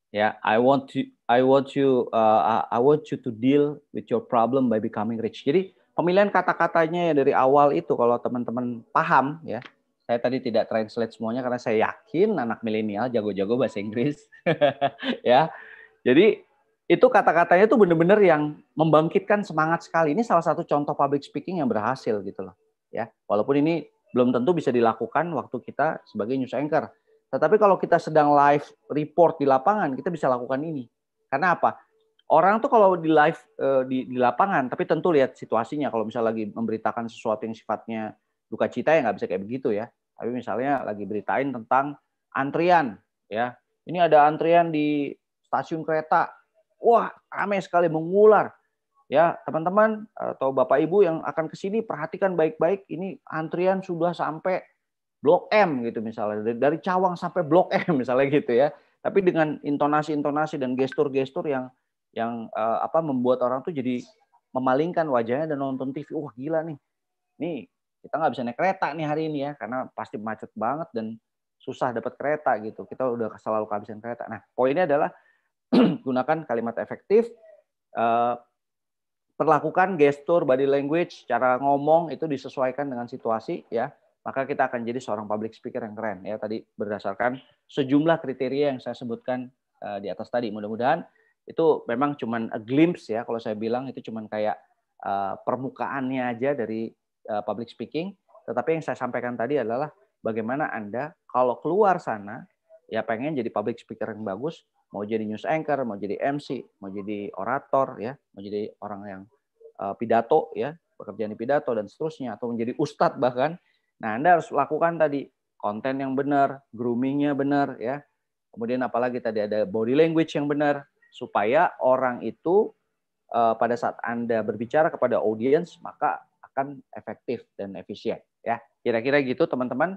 Ya, yeah, I want to I want you uh, I want you to deal with your problem by becoming rich. Jadi pemilihan kata-katanya ya dari awal itu kalau teman-teman paham ya, saya tadi tidak translate semuanya karena saya yakin anak milenial jago-jago bahasa Inggris. (laughs) ya. Jadi itu kata-katanya tuh bener-bener yang membangkitkan semangat sekali. Ini salah satu contoh public speaking yang berhasil gitu loh. Ya, walaupun ini belum tentu bisa dilakukan waktu kita sebagai news anchor. Tetapi kalau kita sedang live report di lapangan, kita bisa lakukan ini. Karena apa? Orang tuh kalau di live eh, di, di lapangan, tapi tentu lihat situasinya. Kalau misalnya lagi memberitakan sesuatu yang sifatnya duka cita ya nggak bisa kayak begitu ya tapi misalnya lagi beritain tentang antrian ya ini ada antrian di stasiun kereta wah rame sekali mengular ya teman-teman atau bapak ibu yang akan ke sini perhatikan baik-baik ini antrian sudah sampai blok M gitu misalnya dari, dari Cawang sampai blok M (laughs) misalnya gitu ya tapi dengan intonasi-intonasi dan gestur-gestur yang yang uh, apa membuat orang tuh jadi memalingkan wajahnya dan nonton TV wah gila nih nih kita nggak bisa naik kereta nih hari ini ya karena pasti macet banget dan susah dapat kereta gitu. Kita udah selalu kehabisan kereta. Nah, poinnya adalah (clears throat) gunakan kalimat efektif, eh, perlakukan gestur, body language, cara ngomong itu disesuaikan dengan situasi ya. Maka kita akan jadi seorang public speaker yang keren ya tadi berdasarkan sejumlah kriteria yang saya sebutkan eh, di atas tadi. Mudah-mudahan itu memang cuman a glimpse ya kalau saya bilang itu cuman kayak eh, permukaannya aja dari Eh, public speaking, tetapi yang saya sampaikan tadi adalah bagaimana Anda kalau keluar sana ya pengen jadi public speaker yang bagus, mau jadi news anchor, mau jadi MC, mau jadi orator ya, mau jadi orang yang eh, pidato ya, pekerjaan di pidato dan seterusnya atau menjadi ustadz bahkan. Nah, Anda harus lakukan tadi konten yang benar, groomingnya benar ya. Kemudian apalagi tadi ada body language yang benar supaya orang itu eh, pada saat Anda berbicara kepada audiens maka akan efektif dan efisien ya kira-kira gitu teman-teman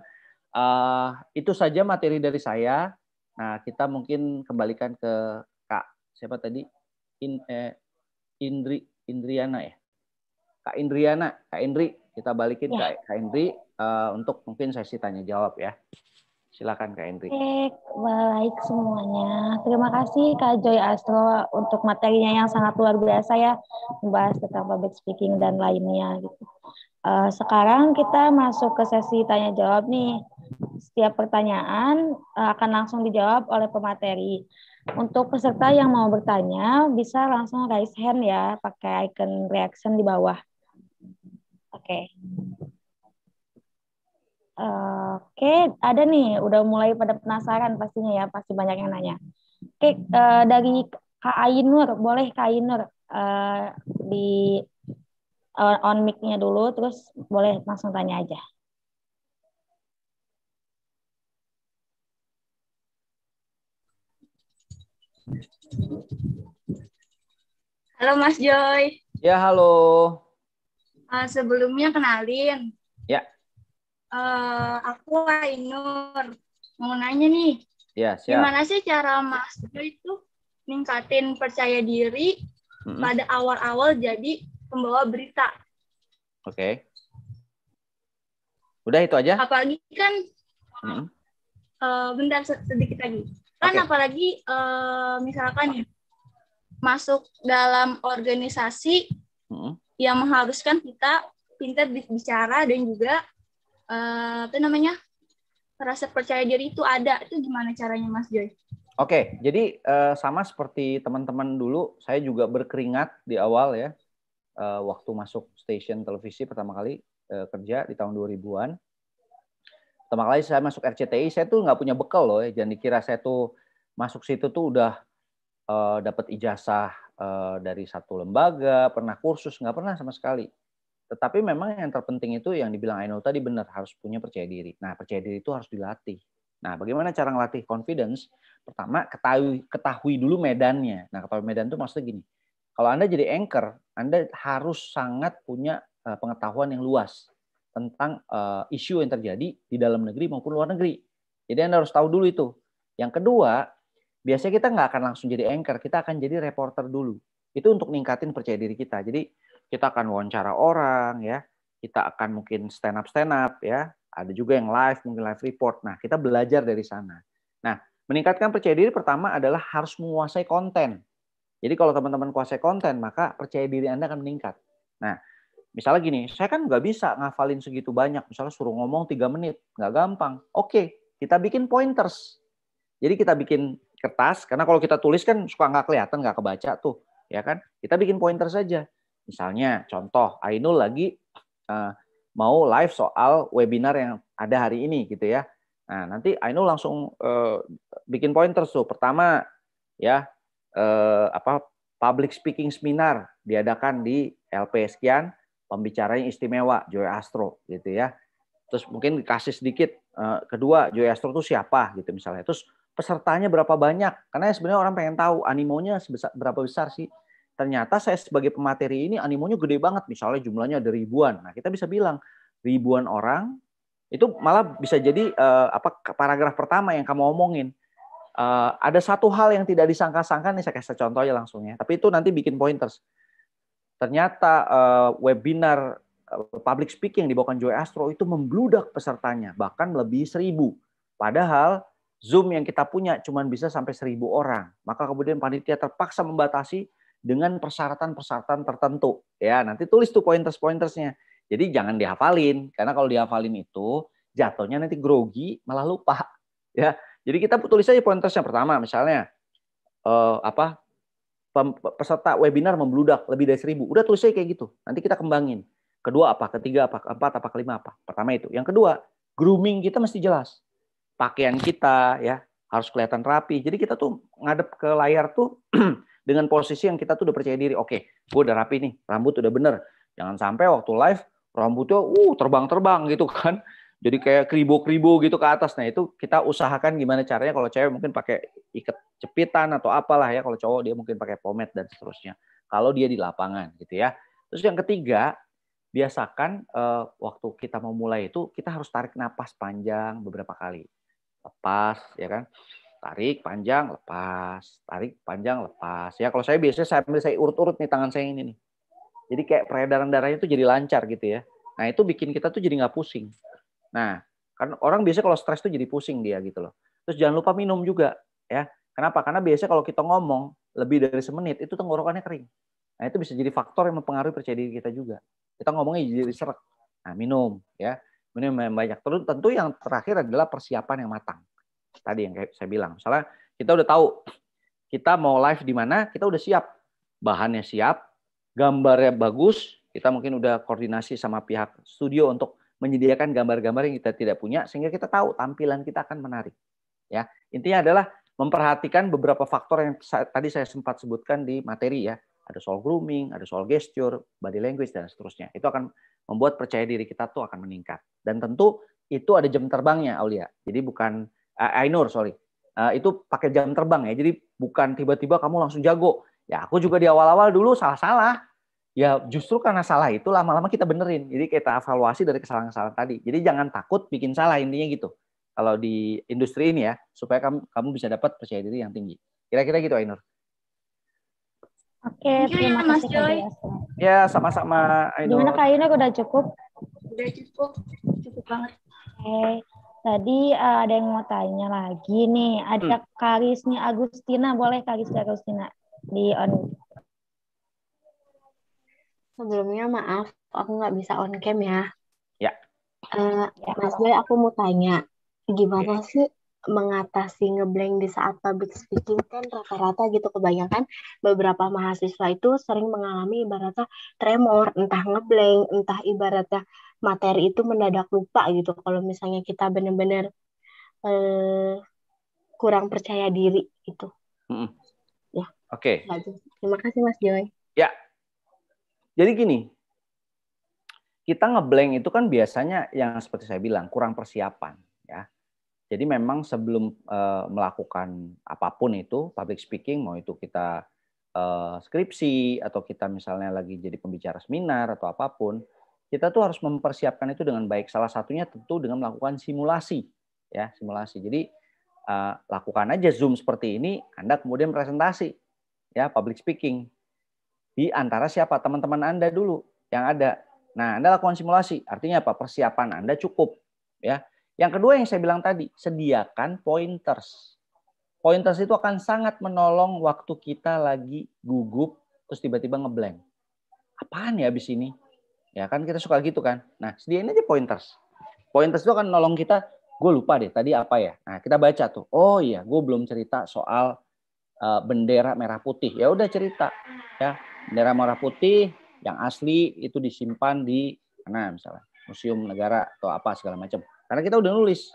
uh, itu saja materi dari saya nah kita mungkin kembalikan ke kak siapa tadi In, eh, Indri Indriana ya kak Indriana kak Indri kita balikin ya. kak, Indri uh, untuk mungkin sesi tanya jawab ya Silakan Kak Entri. Baik, baik semuanya. Terima kasih Kak Joy Astro untuk materinya yang sangat luar biasa ya, membahas tentang public speaking dan lainnya gitu. Eh, sekarang kita masuk ke sesi tanya jawab nih. Setiap pertanyaan eh, akan langsung dijawab oleh pemateri. Untuk peserta yang mau bertanya bisa langsung raise hand ya, pakai icon reaction di bawah. Oke. Okay. Oke, okay, ada nih, udah mulai pada penasaran pastinya ya, pasti banyak yang nanya. Oke, okay, uh, eh, dari Kak Ainur, boleh Kak Ainur uh, eh, di uh, on mic-nya dulu, terus boleh langsung tanya aja. Halo Mas Joy. Ya, halo. Uh, sebelumnya kenalin, uh, aku Ainur mau nanya nih. Ya, siap. Gimana sih cara Mas Jo itu ningkatin percaya diri -hmm. pada awal-awal jadi pembawa berita? Oke. Okay. Udah itu aja. Apalagi kan mm -hmm. uh, bentar sedikit lagi. Kan okay. apalagi uh, misalkan ya masuk dalam organisasi -hmm. yang mengharuskan kita pintar bicara dan juga Eh, apa namanya rasa percaya diri itu ada itu gimana caranya Mas Joy? Oke, jadi eh, sama seperti teman-teman dulu, saya juga berkeringat di awal ya, eh, waktu masuk stasiun televisi pertama kali kerja di tahun 2000-an. Pertama kali saya masuk RCTI, saya tuh nggak punya bekal loh ya, jangan dikira saya tuh masuk situ tuh udah uh, dapat ijazah dari satu lembaga, pernah kursus, nggak pernah sama sekali. Tetapi memang yang terpenting itu yang dibilang Ainul tadi benar harus punya percaya diri. Nah, percaya diri itu harus dilatih. Nah, bagaimana cara ngelatih confidence? Pertama, ketahui ketahui dulu medannya. Nah, ketahui medan itu maksudnya gini. Kalau Anda jadi anchor, Anda harus sangat punya eh, pengetahuan yang luas tentang uh, isu yang terjadi di dalam negeri maupun luar negeri. Jadi Anda harus tahu dulu itu. Yang kedua, biasanya kita nggak akan langsung jadi anchor, kita akan jadi reporter dulu. Itu untuk ningkatin percaya diri kita. Jadi kita akan wawancara orang ya, kita akan mungkin stand up stand up ya, ada juga yang live mungkin live report. Nah, kita belajar dari sana. Nah, meningkatkan percaya diri pertama adalah harus menguasai konten. Jadi kalau teman-teman kuasai konten, maka percaya diri Anda akan meningkat. Nah, misalnya gini, saya kan nggak bisa ngafalin segitu banyak. Misalnya suruh ngomong tiga menit, nggak gampang. Oke, kita bikin pointers. Jadi kita bikin kertas, karena kalau kita tulis kan suka nggak kelihatan, nggak kebaca tuh. ya kan? Kita bikin pointer saja. Misalnya contoh Ainul lagi uh, mau live soal webinar yang ada hari ini gitu ya. Nah, nanti Ainul langsung uh, bikin pointer tuh. Pertama ya uh, apa public speaking seminar diadakan di LP sekian, pembicaranya istimewa Joy Astro gitu ya. Terus mungkin kasih sedikit uh, kedua Joy Astro itu siapa gitu misalnya. Terus pesertanya berapa banyak? Karena sebenarnya orang pengen tahu animonya sebesar, berapa besar sih ternyata saya sebagai pemateri ini animonya gede banget misalnya jumlahnya ada ribuan nah kita bisa bilang ribuan orang itu malah bisa jadi uh, apa paragraf pertama yang kamu omongin uh, ada satu hal yang tidak disangka-sangka nih saya kasih contoh aja langsung ya tapi itu nanti bikin pointers ternyata uh, webinar public speaking di bawah Joy Astro itu membludak pesertanya bahkan lebih seribu padahal Zoom yang kita punya cuma bisa sampai seribu orang maka kemudian panitia terpaksa membatasi dengan persyaratan-persyaratan tertentu. Ya, nanti tulis tuh pointers-pointersnya. Jadi jangan dihafalin karena kalau dihafalin itu jatuhnya nanti grogi malah lupa. (laughs) Ya, jadi kita tulis aja pointersnya pertama misalnya eh, apa peserta webinar membludak lebih dari seribu. Udah tulis aja kayak gitu. Nanti kita kembangin. Kedua apa? Ketiga apa? Keempat apa? Kelima apa? Pertama itu. Yang kedua, grooming kita mesti jelas. Pakaian kita ya harus kelihatan rapi. Jadi kita tuh ngadep ke layar tuh (clears throat) dengan posisi yang kita tuh udah percaya diri. Oke, gue udah rapi nih, rambut udah bener. Jangan sampai waktu live rambutnya uh terbang-terbang gitu kan. (laughs) Jadi kayak kribo-kribo gitu ke atas. Nah itu kita usahakan gimana caranya kalau cewek mungkin pakai ikat cepitan atau apalah ya. Kalau cowok dia mungkin pakai pomade dan seterusnya. Kalau dia di lapangan gitu ya. Terus yang ketiga, biasakan uh, waktu kita mau mulai itu kita harus tarik napas panjang beberapa kali. Lepas ya kan Tarik, panjang, lepas. Tarik, panjang, lepas. Ya kalau saya biasanya ambil saya urut-urut nih tangan saya ini nih. Jadi kayak peredaran darahnya itu jadi lancar gitu ya. Nah itu bikin kita tuh jadi nggak pusing. Nah kan orang biasa kalau stres tuh jadi pusing dia gitu loh. Terus jangan lupa minum juga ya. Kenapa? Karena biasanya kalau kita ngomong lebih dari semenit itu tenggorokannya kering. Nah itu bisa jadi faktor yang mempengaruhi percaya diri kita juga. Kita ngomongnya jadi serak. Nah minum ya. Minum yang banyak. Terus tentu yang terakhir adalah persiapan yang matang. Tadi yang saya bilang, misalnya kita udah tahu kita mau live di mana, kita udah siap. Bahannya siap, gambarnya bagus, kita mungkin udah koordinasi sama pihak studio untuk menyediakan gambar-gambar yang kita tidak punya sehingga kita tahu tampilan kita akan menarik. Ya, intinya adalah memperhatikan beberapa faktor yang tadi saya sempat sebutkan di materi ya. Ada soal grooming, ada soal gesture, body language dan seterusnya. Itu akan membuat percaya diri kita tuh akan meningkat. Dan tentu itu ada jam terbangnya, Aulia. Jadi bukan Ainur sorry uh, itu pakai jam terbang ya jadi bukan tiba-tiba kamu langsung jago ya aku juga di awal-awal dulu salah-salah ya justru karena salah itu lama-lama kita benerin jadi kita evaluasi dari kesalahan-kesalahan tadi jadi jangan takut bikin salah intinya gitu kalau di industri ini ya supaya kamu kamu bisa dapat percaya diri yang tinggi kira-kira gitu Ainur Oke, iya, terima kasih Mas Joy. Ya, sama-sama. Gimana kak Yuna udah cukup? Udah cukup, cukup banget. Oke. Tadi uh, ada yang mau tanya lagi nih, ada hmm. Karisnya Agustina, boleh Karisnya Agustina di on. Sebelumnya maaf, aku nggak bisa on cam ya. Ya. Uh, ya. Mas Boy, aku mau tanya, gimana ya. sih mengatasi ngeblank di saat public speaking kan rata-rata gitu kebanyakan beberapa mahasiswa itu sering mengalami ibaratnya tremor entah ngeblank entah ibaratnya materi itu mendadak lupa gitu kalau misalnya kita benar-benar eh, kurang percaya diri itu hmm ya oke okay. terima kasih mas Joy ya jadi gini kita ngeblank itu kan biasanya yang seperti saya bilang kurang persiapan ya jadi memang sebelum eh, melakukan apapun itu public speaking mau itu kita uh, skripsi atau kita misalnya lagi jadi pembicara seminar atau apapun kita tuh harus mempersiapkan itu dengan baik. Salah satunya tentu dengan melakukan simulasi, ya simulasi. Jadi uh, lakukan aja zoom seperti ini. Anda kemudian presentasi, ya public speaking di antara siapa teman-teman Anda dulu yang ada. Nah, Anda lakukan simulasi. Artinya apa? Persiapan Anda cukup, ya. Yang kedua yang saya bilang tadi, sediakan pointers. Pointers itu akan sangat menolong waktu kita lagi gugup terus tiba-tiba ngeblank. Apaan ya abis ini? Ya kan kita suka gitu kan. Nah, sediain aja pointers. Pointers itu akan nolong kita, gue lupa deh tadi apa ya. Nah, kita baca tuh. Oh iya, gue belum cerita soal uh, bendera merah putih. Ya udah cerita. Ya, bendera merah putih yang asli itu disimpan di mana misalnya, museum negara atau apa segala macam. Karena kita udah nulis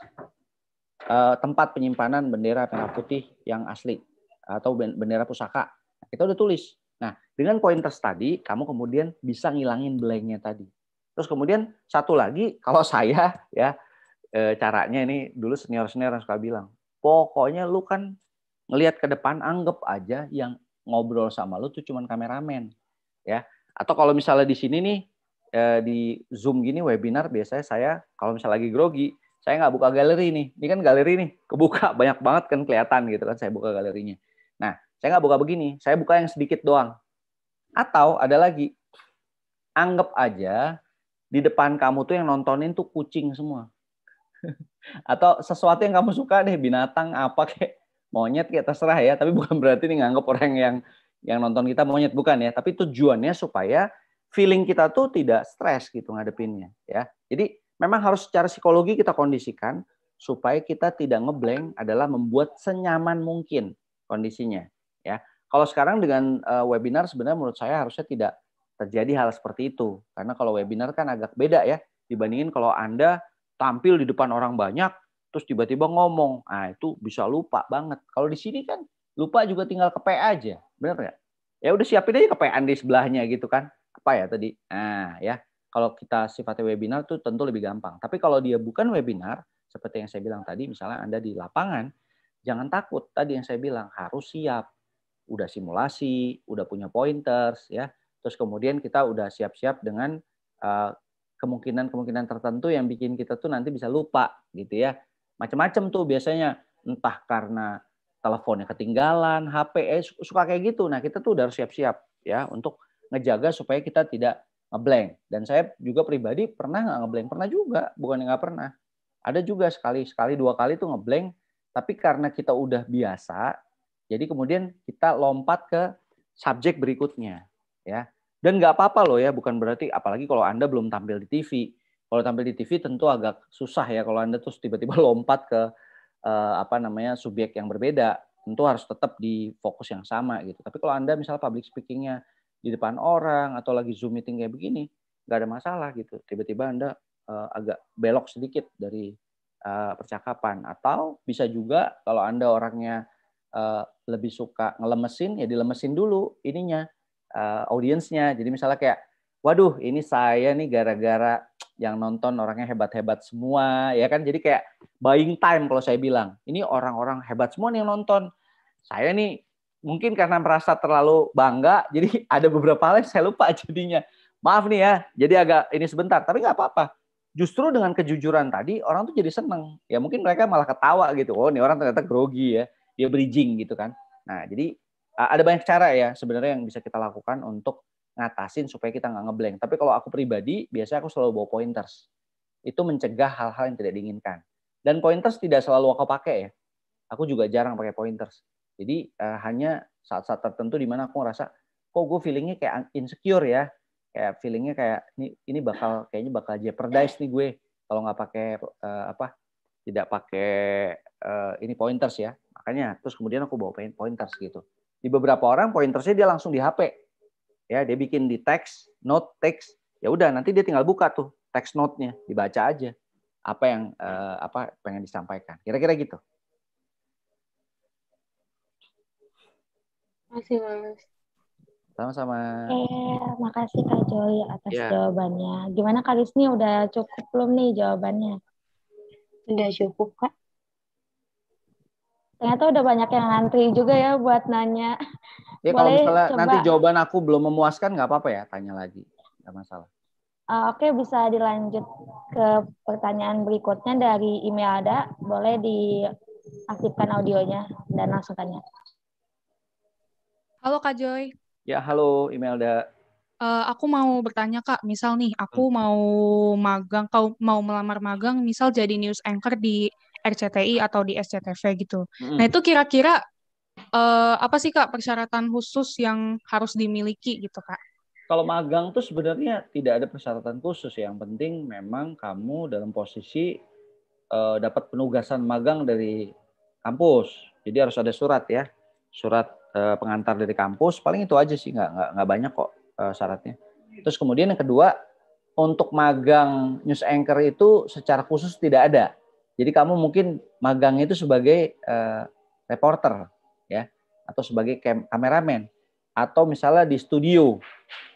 uh, tempat penyimpanan bendera merah putih yang asli atau bendera pusaka. Kita udah tulis. Dengan pointers tadi, kamu kemudian bisa ngilangin blanknya tadi. Terus kemudian satu lagi, (laughs) kalau saya ya e, caranya ini dulu senior-senior suka bilang, pokoknya lu kan ngelihat ke depan, anggap aja yang ngobrol sama lu tuh cuman kameramen, ya. Atau kalau misalnya di sini nih e, di zoom gini webinar biasanya saya kalau misalnya lagi grogi, saya nggak buka galeri nih. Ini kan galeri nih, kebuka (laughs) banyak banget kan kelihatan gitu kan saya buka galerinya. Nah, saya nggak buka begini, saya buka yang sedikit doang atau ada lagi, anggap aja di depan kamu tuh yang nontonin tuh kucing semua. (laughs) Atau sesuatu yang kamu suka deh, binatang apa kayak monyet kayak terserah ya, tapi bukan berarti nih nganggap orang yang yang nonton kita monyet bukan ya, tapi tujuannya supaya feeling kita tuh tidak stres gitu ngadepinnya ya. Jadi memang harus secara psikologi kita kondisikan supaya kita tidak ngeblank adalah membuat senyaman mungkin kondisinya ya. Kalau sekarang dengan uh, webinar sebenarnya menurut saya harusnya tidak terjadi hal seperti itu. Karena kalau webinar kan agak beda ya dibandingin kalau Anda tampil di depan orang banyak terus tiba-tiba ngomong. Ah itu bisa lupa banget. Kalau di sini kan lupa juga tinggal ke PA aja. Benar nggak? Ya udah siapin aja ke PA di sebelahnya gitu kan. Apa ya tadi? Ah ya. Kalau kita sifatnya webinar tuh tentu lebih gampang. Tapi kalau dia bukan webinar, seperti yang saya bilang tadi, misalnya Anda di lapangan, jangan takut. Tadi yang saya bilang, harus siap udah simulasi, udah punya pointers, ya. Terus kemudian kita udah siap-siap dengan eh, kemungkinan-kemungkinan tertentu yang bikin kita tuh nanti bisa lupa, gitu ya. Macam-macam tuh biasanya, entah karena teleponnya ketinggalan, HP, eh, suka kayak gitu. Nah kita tuh udah harus siap-siap ya untuk ngejaga supaya kita tidak ngeblank. Dan saya juga pribadi pernah nggak ngeblank, pernah juga, bukan nggak pernah. Ada juga sekali, sekali dua kali tuh ngeblank. Tapi karena kita udah biasa, jadi kemudian kita lompat ke subjek berikutnya, ya. Dan nggak apa-apa loh ya, bukan berarti apalagi kalau anda belum tampil di TV. Kalau tampil di TV tentu agak susah ya kalau anda terus tiba-tiba (laughs) lompat ke eh, apa namanya subjek yang berbeda. Tentu harus tetap di fokus yang sama gitu. Tapi kalau anda misalnya public speakingnya di depan orang atau lagi zoom meeting kayak begini, nggak ada masalah gitu. Tiba-tiba anda eh, agak belok sedikit dari eh, percakapan atau bisa juga kalau anda orangnya Eh, lebih suka ngelemesin ya dilemesin dulu ininya uh, audiensnya jadi misalnya kayak waduh ini saya nih gara-gara yang nonton orangnya hebat-hebat semua ya kan jadi kayak buying time kalau saya bilang ini orang-orang hebat semua nih yang nonton saya nih mungkin karena merasa terlalu bangga (laughs) jadi ada beberapa hal yang saya lupa (laughs) jadinya maaf nih ya jadi agak ini sebentar tapi nggak apa-apa justru dengan kejujuran tadi orang tuh jadi seneng ya mungkin mereka malah ketawa gitu oh ini orang ternyata grogi ya dia bridging gitu kan. Nah, jadi ada banyak cara ya sebenarnya yang bisa kita lakukan untuk ngatasin supaya kita nggak ngeblank. Tapi kalau aku pribadi, biasanya aku selalu bawa pointers. Itu mencegah hal-hal yang tidak diinginkan. Dan pointers tidak selalu aku pakai ya. Aku juga jarang pakai pointers. Jadi uh, hanya saat-saat tertentu di mana aku ngerasa kok gue feelingnya kayak insecure ya, kayak feelingnya kayak ini ini bakal kayaknya bakal jeopardize nih gue kalau nggak pakai uh, apa tidak pakai uh, ini pointers ya makanya terus kemudian aku bawa pointers gitu di beberapa orang pointersnya dia langsung di HP ya dia bikin di teks note text ya udah nanti dia tinggal buka tuh teks note-nya dibaca aja apa yang eh, apa pengen disampaikan kira-kira gitu Makasih Mas. Sama-sama. Eh, makasih Kak Joy atas ya. jawabannya. Gimana Kak nih udah cukup belum nih jawabannya? Udah cukup Kak. Ternyata udah banyak yang ngantri juga ya buat nanya. Ya kalau misalnya coba... nanti jawaban aku belum memuaskan nggak apa-apa ya, tanya lagi, nggak masalah. Uh, Oke, okay, bisa dilanjut ke pertanyaan berikutnya dari email ada Boleh diaktifkan audionya dan langsung tanya. Halo Kak Joy. Ya, halo Imelda. Uh, eh, aku mau bertanya Kak, misal nih aku hmm. mau magang, kau mau melamar magang, misal jadi news anchor di RCTI atau di SCTV gitu. Hmm. Nah itu kira-kira uh, apa sih kak persyaratan khusus yang harus dimiliki gitu kak? Kalau magang tuh sebenarnya tidak ada persyaratan khusus. Yang penting memang kamu dalam posisi uh, dapat penugasan magang dari kampus. Jadi harus ada surat ya, surat uh, pengantar dari kampus. Paling itu aja sih, nggak nggak, nggak banyak kok uh, syaratnya. Terus kemudian yang kedua untuk magang news anchor itu secara khusus tidak ada. Jadi kamu mungkin magang itu sebagai uh, reporter ya atau sebagai kam kameramen atau misalnya di studio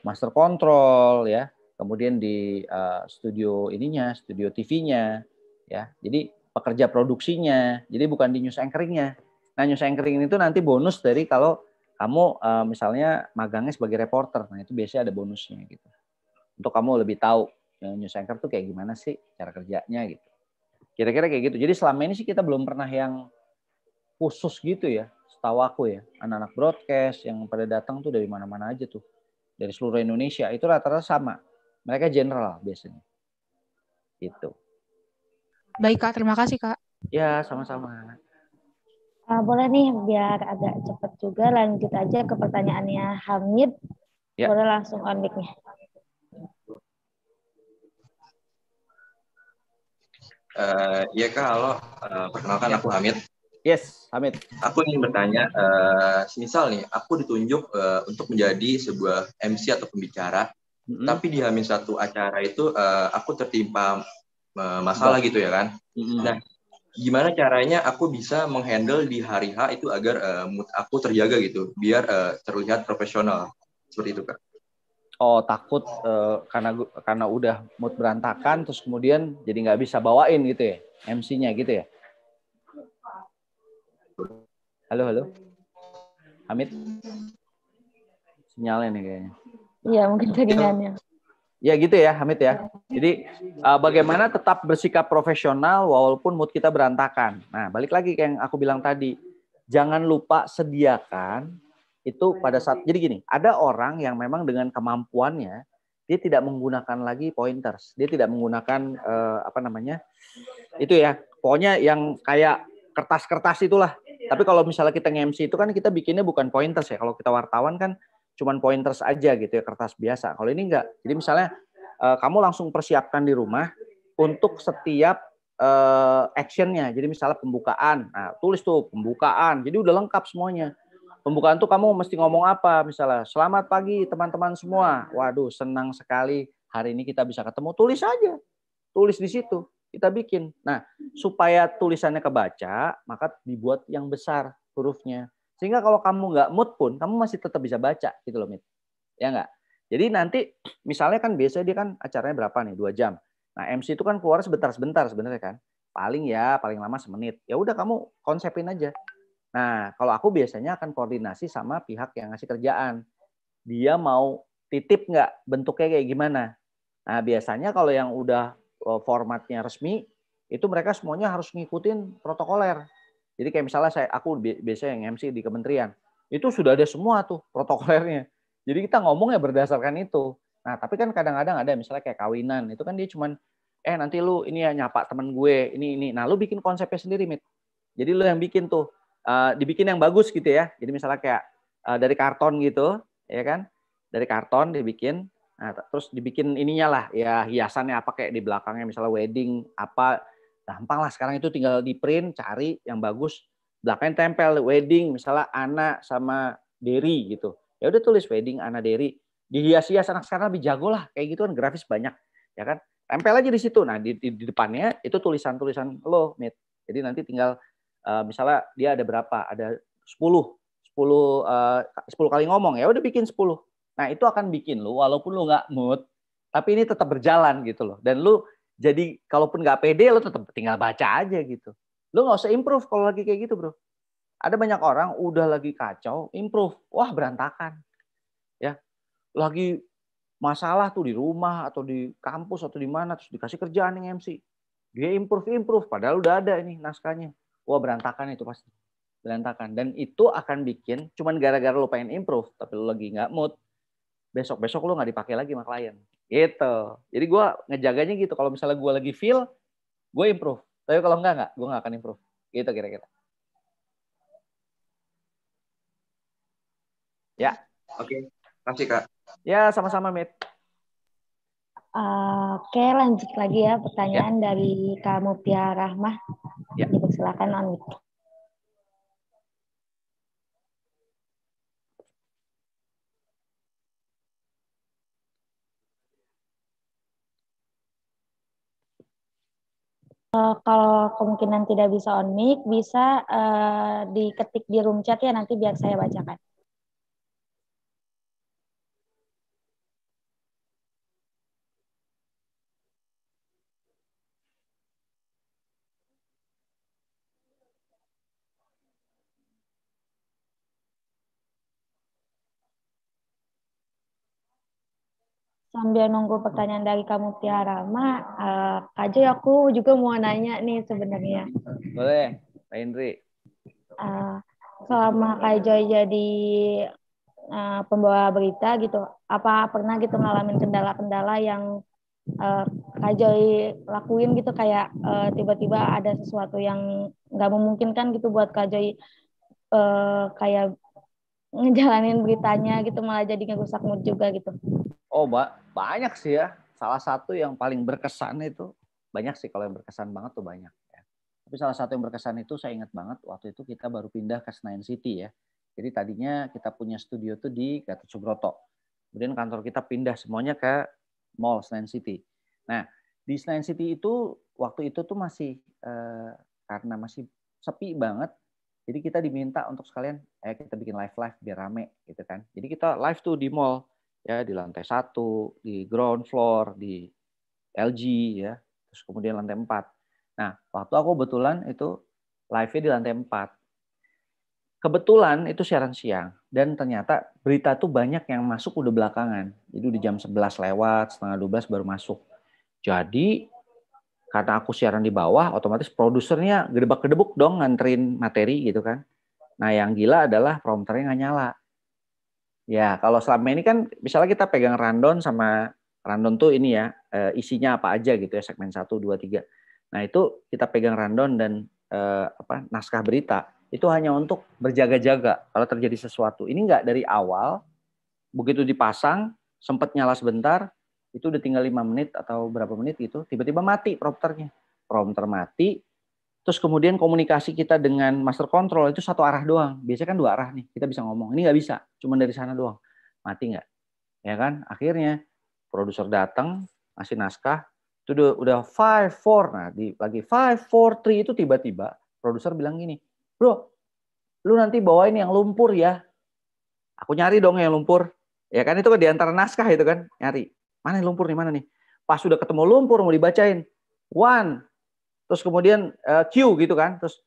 master control ya, kemudian di uh, studio ininya, studio TV-nya ya. Jadi pekerja produksinya. Jadi bukan di news anchoringnya. Nah, news anchoring itu nanti bonus dari kalau kamu uh, misalnya magangnya sebagai reporter. Nah, itu biasanya ada bonusnya gitu. Untuk kamu lebih tahu news anchor tuh kayak gimana sih cara kerjanya gitu. Kira-kira kayak gitu. Jadi selama ini sih kita belum pernah yang khusus gitu ya, setahu aku ya. Anak-anak broadcast yang pada datang tuh dari mana-mana aja tuh. Dari seluruh Indonesia. Itu rata-rata sama. Mereka general biasanya. itu Baik Kak, terima kasih Kak. Ya, sama-sama. Uh, boleh nih, biar agak cepat juga lanjut aja ke pertanyaannya Hamid. Ya. Boleh langsung on mic-nya. Uh, ya kak, halo. Uh, perkenalkan aku Hamid. Yes, Hamid. Aku ingin bertanya, uh, eh, misal nih, aku ditunjuk uh, untuk menjadi sebuah MC atau pembicara, mm-hmm. tapi di Hamid satu acara itu uh, aku tertimpa uh, masalah gitu ya kan. Mm-hmm. Nah, gimana caranya aku bisa menghandle di hari H itu agar uh, mood aku terjaga gitu, biar uh, terlihat profesional seperti itu kak oh takut uh, karena karena udah mood berantakan terus kemudian jadi nggak bisa bawain gitu ya MC-nya gitu ya halo halo Hamid sinyalnya nih kayaknya iya mungkin jaringannya ya gitu ya Hamid ya iya. jadi uh, bagaimana tetap bersikap profesional walaupun mood kita berantakan nah balik lagi kayak yang aku bilang tadi jangan lupa sediakan itu pada saat jadi gini ada orang yang memang dengan kemampuannya dia tidak menggunakan lagi pointers dia tidak menggunakan eh, apa namanya itu ya pokoknya yang kayak kertas-kertas itulah tapi kalau misalnya kita nge-MC itu kan kita bikinnya bukan pointers ya kalau kita wartawan kan cuman pointers aja gitu ya kertas biasa kalau ini enggak jadi misalnya eh, kamu langsung persiapkan di rumah untuk setiap uh, actionnya. Jadi misalnya pembukaan, nah, tulis tuh pembukaan. Jadi udah lengkap semuanya pembukaan tuh kamu mesti ngomong apa misalnya selamat pagi teman-teman semua waduh senang sekali hari ini kita bisa ketemu tulis aja tulis di situ kita bikin nah supaya tulisannya kebaca maka dibuat yang besar hurufnya sehingga kalau kamu nggak mood pun kamu masih tetap bisa baca gitu loh mit ya nggak jadi nanti misalnya kan biasanya dia kan acaranya berapa nih dua jam nah MC itu kan keluar sebentar sebentar sebenarnya kan paling ya paling lama semenit ya udah kamu konsepin aja Nah, kalau aku biasanya akan koordinasi sama pihak yang ngasih kerjaan. Dia mau titip nggak bentuknya kayak gimana? Nah, biasanya kalau yang udah e, formatnya resmi, itu mereka semuanya harus ngikutin protokoler. Jadi kayak misalnya saya aku biasanya yang MC di kementerian, itu sudah ada semua tuh protokolernya. Jadi kita ngomongnya berdasarkan itu. Nah, tapi kan kadang-kadang ada misalnya kayak kawinan, itu kan dia cuman eh nanti lu ini ya nyapa temen gue, ini ini. Nah, lu bikin konsepnya sendiri, Mit. Jadi lu yang bikin tuh uh, dibikin yang bagus gitu ya. Jadi misalnya kayak uh, dari karton gitu, ya kan? Dari karton dibikin. Nah, terus dibikin ininya lah, ya hiasannya apa kayak di belakangnya misalnya wedding apa gampang lah sekarang itu tinggal di print cari yang bagus belakangnya tempel wedding misalnya anak sama Derry gitu ya udah tulis wedding anak Derry dihias-hias anak sekarang lebih jago lah kayak gitu kan grafis banyak ya kan tempel aja di situ nah di, di, di depannya itu tulisan-tulisan lo mit jadi nanti tinggal uh, misalnya dia ada berapa? Ada 10. 10 uh, 10 kali ngomong ya udah bikin 10. Nah, itu akan bikin lu walaupun lu nggak mood, tapi ini tetap berjalan gitu loh. Dan lu jadi kalaupun nggak pede lu tetap tinggal baca aja gitu. Lu nggak usah improve kalau lagi kayak gitu, Bro. Ada banyak orang udah lagi kacau, improve, wah berantakan. Ya. Lagi masalah tuh di rumah atau di kampus atau di mana terus dikasih kerjaan yang MC. Dia improve improve padahal udah ada ini naskahnya wah berantakan itu pasti berantakan dan itu akan bikin cuman gara-gara lo pengen improve tapi lo lagi nggak mood besok besok lo nggak dipakai lagi sama klien gitu jadi gue ngejaganya gitu kalau misalnya gue lagi feel gue improve tapi kalau nggak nggak gue nggak akan improve gitu kira-kira ya oke okay. kasih kak ya sama-sama mit Oke, lanjut lagi ya pertanyaan ya. dari Kamu Pia Rahmah. Ya. Silakan Amit. Uh, eh, kalau kemungkinan tidak bisa on mic, bisa uh, diketik di room chat ya nanti biar saya bacakan. sambil nunggu pertanyaan dari kamu Tiara Ma, uh, Kak Joy aku juga mau nanya nih sebenarnya. Boleh, Pak Indri. Uh, selama Kak Joy jadi uh, pembawa berita gitu, apa pernah gitu ngalamin kendala-kendala yang uh, Kak Joy lakuin gitu kayak tiba tiba-tiba ada sesuatu yang nggak memungkinkan gitu buat Kak Joy uh, kayak ngejalanin beritanya gitu malah jadi ngerusak mood juga gitu. Oh, Mbak, banyak sih ya. Salah satu yang paling berkesan itu banyak sih kalau yang berkesan banget tuh banyak ya. Tapi salah satu yang berkesan itu saya ingat banget waktu itu kita baru pindah ke Senayan City ya. Jadi tadinya kita punya studio tuh di Gatot Subroto. Kemudian kantor kita pindah semuanya ke Mall Senayan City. Nah, di Senayan City itu waktu itu tuh masih eh, karena masih sepi banget. Jadi kita diminta untuk sekalian eh kita bikin live live biar rame gitu kan. Jadi kita live tuh di mall ya di lantai satu, di ground floor, di LG ya, terus kemudian lantai empat. Nah, waktu aku kebetulan itu live-nya di lantai empat. Kebetulan itu siaran siang dan ternyata berita tuh banyak yang masuk udah belakangan. itu di jam 11 lewat, setengah 12 baru masuk. Jadi karena aku siaran di bawah, otomatis produsernya gedebak-gedebuk dong nganterin materi gitu kan. Nah yang gila adalah prompternya nggak nyala. Ya, kalau selama ini kan misalnya kita pegang random sama random tuh ini ya, eh, isinya apa aja gitu ya segmen 1 2 3. Nah, itu kita pegang random dan eh, apa naskah berita itu hanya untuk berjaga-jaga kalau terjadi sesuatu. Ini enggak dari awal begitu dipasang sempat nyala sebentar itu udah tinggal lima menit atau berapa menit itu tiba-tiba mati prompternya prompter mati terus kemudian komunikasi kita dengan master control itu satu arah doang. Biasanya kan dua arah nih, kita bisa ngomong. Ini nggak bisa, cuma dari sana doang. Mati nggak? Ya kan? Akhirnya produser datang, ngasih naskah, itu udah, udah five four. Nah, di lagi five four three itu tiba-tiba produser bilang gini, bro, lu nanti bawain yang lumpur ya. Aku nyari dong yang lumpur. Ya kan itu kan di antara naskah itu kan, nyari. Mana yang lumpur nih, mana nih? Pas sudah ketemu lumpur mau dibacain. One, terus kemudian uh, Q gitu kan, terus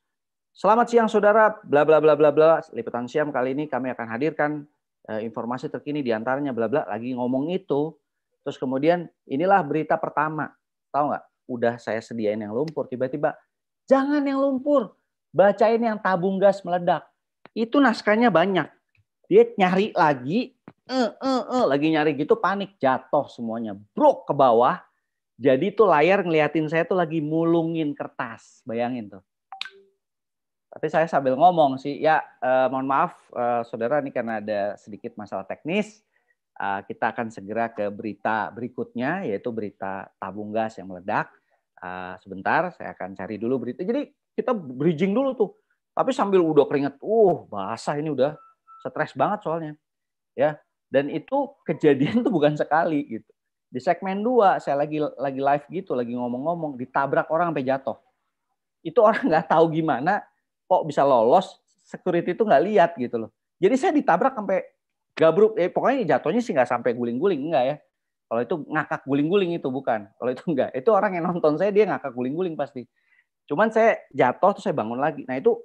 selamat siang saudara, bla bla bla bla bla. Liputan siang kali ini kami akan hadirkan uh, informasi terkini diantaranya bla bla lagi ngomong itu, terus kemudian inilah berita pertama, tahu nggak? Udah saya sediain yang lumpur, tiba-tiba jangan yang lumpur, bacain yang tabung gas meledak. Itu naskahnya banyak, dia nyari lagi, eh, eh, eh, lagi nyari gitu panik jatuh semuanya, brok ke bawah, jadi tuh layar ngeliatin saya tuh lagi mulungin kertas, bayangin tuh. Tapi saya sambil ngomong sih, ya eh, mohon maaf eh, saudara ini karena ada sedikit masalah teknis, eh, kita akan segera ke berita berikutnya yaitu berita tabung gas yang meledak. Eh, sebentar, saya akan cari dulu berita. Jadi kita bridging dulu tuh. Tapi sambil udah keringet, uh basah ini udah stres banget soalnya, ya. Dan itu kejadian tuh bukan sekali gitu. Di segmen 2 saya lagi lagi live gitu, lagi ngomong-ngomong, ditabrak orang sampai jatuh. Itu orang (laughs) nggak tahu gimana kok bisa lolos, security itu nggak lihat gitu loh. Jadi saya ditabrak sampai gabruk, eh, pokoknya jatuhnya sih nggak sampai guling-guling, enggak ya. Kalau itu ngakak guling-guling itu bukan. Kalau itu enggak. Itu orang yang nonton saya dia ngakak guling-guling pasti. Cuman saya jatuh terus saya bangun lagi. Nah itu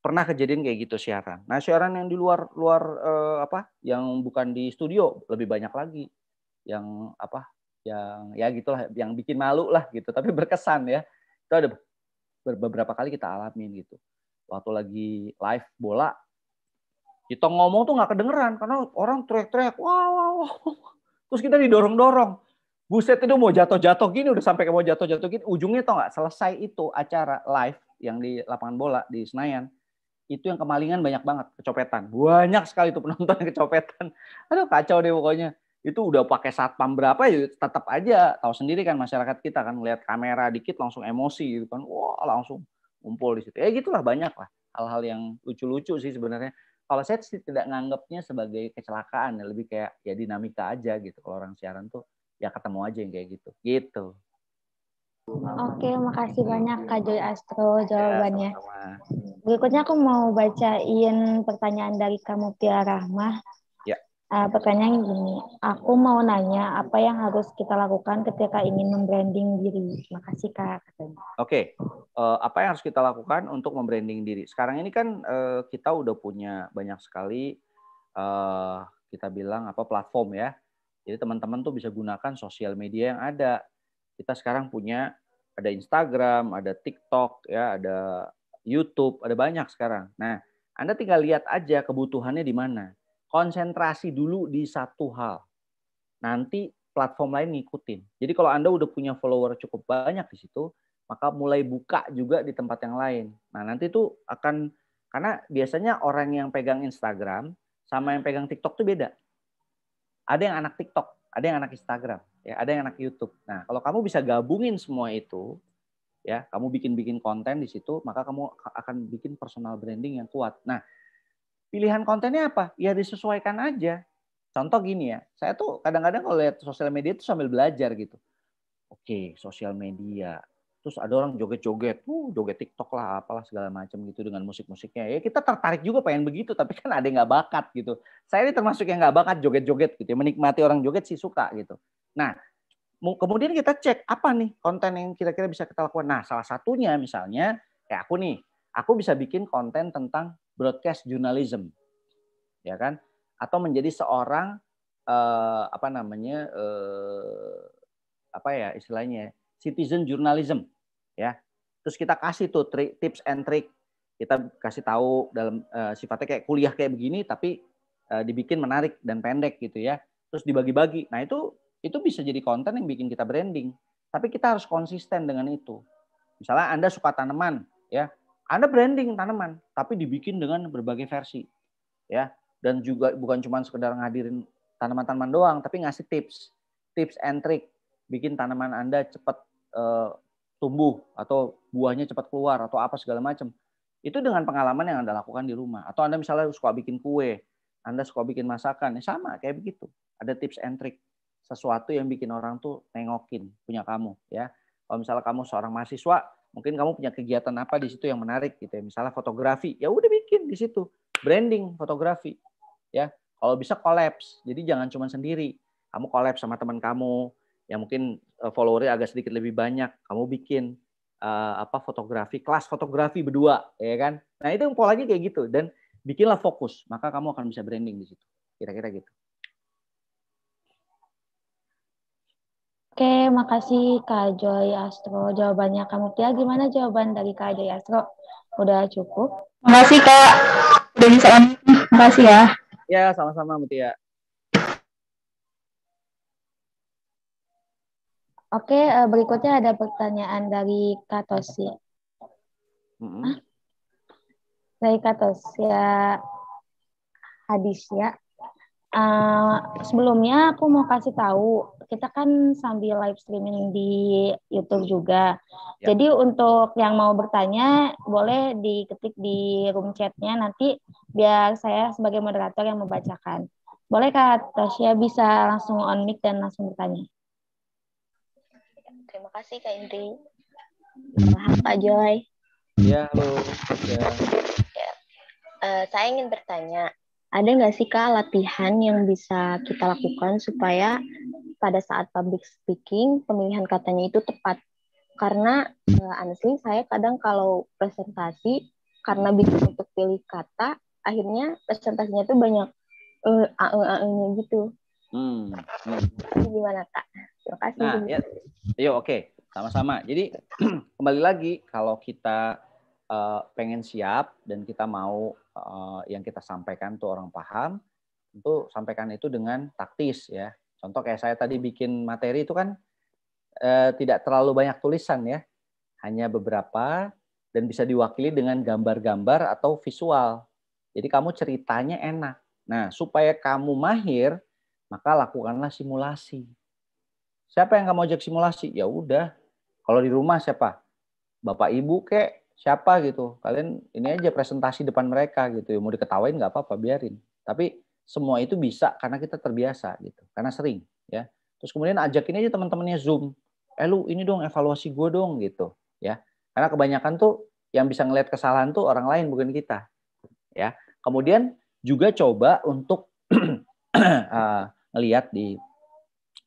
pernah kejadian kayak gitu siaran. Nah siaran yang di luar luar eh, apa yang bukan di studio lebih banyak lagi yang apa yang ya gitulah yang bikin malu lah gitu tapi (laughs) berkesan ya itu ada beberapa kali kita alamin gitu waktu lagi live bola kita ngomong tuh nggak kedengeran karena orang teriak-teriak wow, wow wow terus kita didorong-dorong buset itu mau jatuh-jatuh gini udah sampai mau jatuh-jatuh gini ujungnya tau nggak selesai itu acara live yang di lapangan bola di Senayan itu yang kemalingan banyak banget kecopetan banyak sekali itu penonton yang kecopetan (laughs) aduh kacau deh pokoknya itu udah pakai satpam berapa ya tetap aja tahu sendiri kan masyarakat kita kan ngelihat kamera dikit langsung emosi gitu kan wah langsung ngumpul di situ ya gitulah banyak lah hal-hal yang lucu-lucu sih sebenarnya kalau saya sih tidak nganggapnya sebagai kecelakaan ya lebih kayak ya dinamika aja gitu kalau orang siaran tuh ya ketemu aja yang kayak gitu gitu Oke, makasih banyak Kak Joy Astro ya, jawabannya. Ya, sama Berikutnya aku mau bacain pertanyaan dari kamu Tia Rahmah. Uh, eh, pertanyaan gini, aku mau nanya apa yang harus kita lakukan ketika ingin membranding diri? Makasih kak. Oke, okay. uh, eh, apa yang harus kita lakukan untuk membranding diri? Sekarang ini kan uh, kita udah punya banyak sekali uh, kita bilang apa platform ya. Jadi teman-teman tuh bisa gunakan sosial media yang ada. Kita sekarang punya ada Instagram, ada TikTok, ya, ada YouTube, ada banyak sekarang. Nah, Anda tinggal lihat aja kebutuhannya di mana konsentrasi dulu di satu hal. Nanti platform lain ngikutin. Jadi kalau Anda udah punya follower cukup banyak di situ, maka mulai buka juga di tempat yang lain. Nah, nanti itu akan karena biasanya orang yang pegang Instagram sama yang pegang TikTok tuh beda. Ada yang anak TikTok, ada yang anak Instagram, ya, ada yang anak YouTube. Nah, kalau kamu bisa gabungin semua itu, ya, kamu bikin-bikin konten di situ, maka kamu akan bikin personal branding yang kuat. Nah, Pilihan kontennya apa? Ya disesuaikan aja. Contoh gini ya, saya tuh kadang-kadang kalau lihat sosial media itu sambil belajar gitu. Oke, sosial media. Terus ada orang joget-joget, uh, joget TikTok lah, apalah segala macam gitu dengan musik-musiknya. Ya kita tertarik juga pengen begitu, tapi kan ada yang nggak bakat gitu. Saya ini termasuk yang nggak bakat joget-joget gitu, menikmati orang joget sih suka gitu. Nah, kemudian kita cek apa nih konten yang kira-kira bisa kita lakukan. Nah, salah satunya misalnya kayak aku nih, aku bisa bikin konten tentang broadcast journalism, ya kan? Atau menjadi seorang eh, apa namanya eh, apa ya istilahnya citizen journalism, ya. Terus kita kasih tuh tri, tips and trick, kita kasih tahu dalam eh, sifatnya kayak kuliah kayak begini, tapi eh, dibikin menarik dan pendek gitu ya. Terus dibagi-bagi. Nah itu itu bisa jadi konten yang bikin kita branding. Tapi kita harus konsisten dengan itu. Misalnya Anda suka tanaman, ya anda branding tanaman, tapi dibikin dengan berbagai versi. Ya, dan juga bukan cuma sekedar ngadirin tanaman-tanaman doang, tapi ngasih tips, tips and trick bikin tanaman Anda cepat uh, tumbuh atau buahnya cepat keluar atau apa segala macam. Itu dengan pengalaman yang Anda lakukan di rumah atau Anda misalnya suka bikin kue, Anda suka bikin masakan, ya sama kayak begitu. Ada tips and trick sesuatu yang bikin orang tuh nengokin punya kamu ya. Kalau misalnya kamu seorang mahasiswa, mungkin kamu punya kegiatan apa di situ yang menarik gitu ya misalnya fotografi ya udah bikin di situ branding fotografi ya kalau bisa kolaps jadi jangan cuma sendiri kamu kolaps sama teman kamu yang mungkin e, followernya agak sedikit lebih banyak kamu bikin uh, apa fotografi kelas fotografi berdua ya kan nah itu polanya kayak gitu dan bikinlah fokus maka kamu akan bisa branding di situ kira-kira gitu Oke, makasih Kak Joy Astro. Jawabannya kamu Muftia, gimana jawaban dari Kak Joy Astro? Udah cukup? Makasih Kak. Udah bisa Makasih ya. Ya, sama-sama Mutia. Oke, eh, berikutnya ada pertanyaan dari Kak Tosi. Mm-hmm. Dari Kak Tosi, Hadis ya. Uh, eh, sebelumnya aku mau kasih tahu kita kan sambil live streaming di YouTube juga. Ya. Jadi untuk yang mau bertanya boleh diketik di room chatnya nanti biar saya sebagai moderator yang membacakan. Boleh Kak Tasya bisa langsung on mic dan langsung bertanya. Terima kasih Kak Indri. Maaf Pak Joy. Ya, halo. Ya. ya. Uh, saya ingin bertanya, ada nggak sih kak latihan yang bisa kita lakukan supaya pada saat public speaking pemilihan katanya itu tepat? Karena uh, honestly saya kadang kalau presentasi karena bisa untuk pilih kata, akhirnya presentasinya tuh banyak uh, uh, uh, uh, gitu. Hmm. hmm. Gimana kak? Terima kasih. Nah, ya, yuk ya, oke, okay. sama-sama. Jadi (clears throat) kembali lagi kalau kita uh, pengen siap dan kita mau uh, yang kita sampaikan tuh orang paham, tentu sampaikan itu dengan taktis ya. Contoh kayak saya tadi bikin materi itu kan uh, tidak terlalu banyak tulisan ya, hanya beberapa dan bisa diwakili dengan gambar-gambar atau visual. Jadi kamu ceritanya enak. Nah, supaya kamu mahir, maka lakukanlah simulasi. Siapa yang mau ajak simulasi? Ya udah. Kalau di rumah siapa? Bapak ibu kek, siapa gitu kalian ini aja presentasi depan mereka gitu mau diketawain nggak apa-apa biarin tapi semua itu bisa karena kita terbiasa gitu karena sering ya terus kemudian ajakin aja teman-temannya zoom eh lu ini dong evaluasi gue dong gitu ya karena kebanyakan tuh yang bisa ngelihat kesalahan tuh orang lain bukan kita ya kemudian juga coba untuk uh, (clears throat) eh, ngelihat di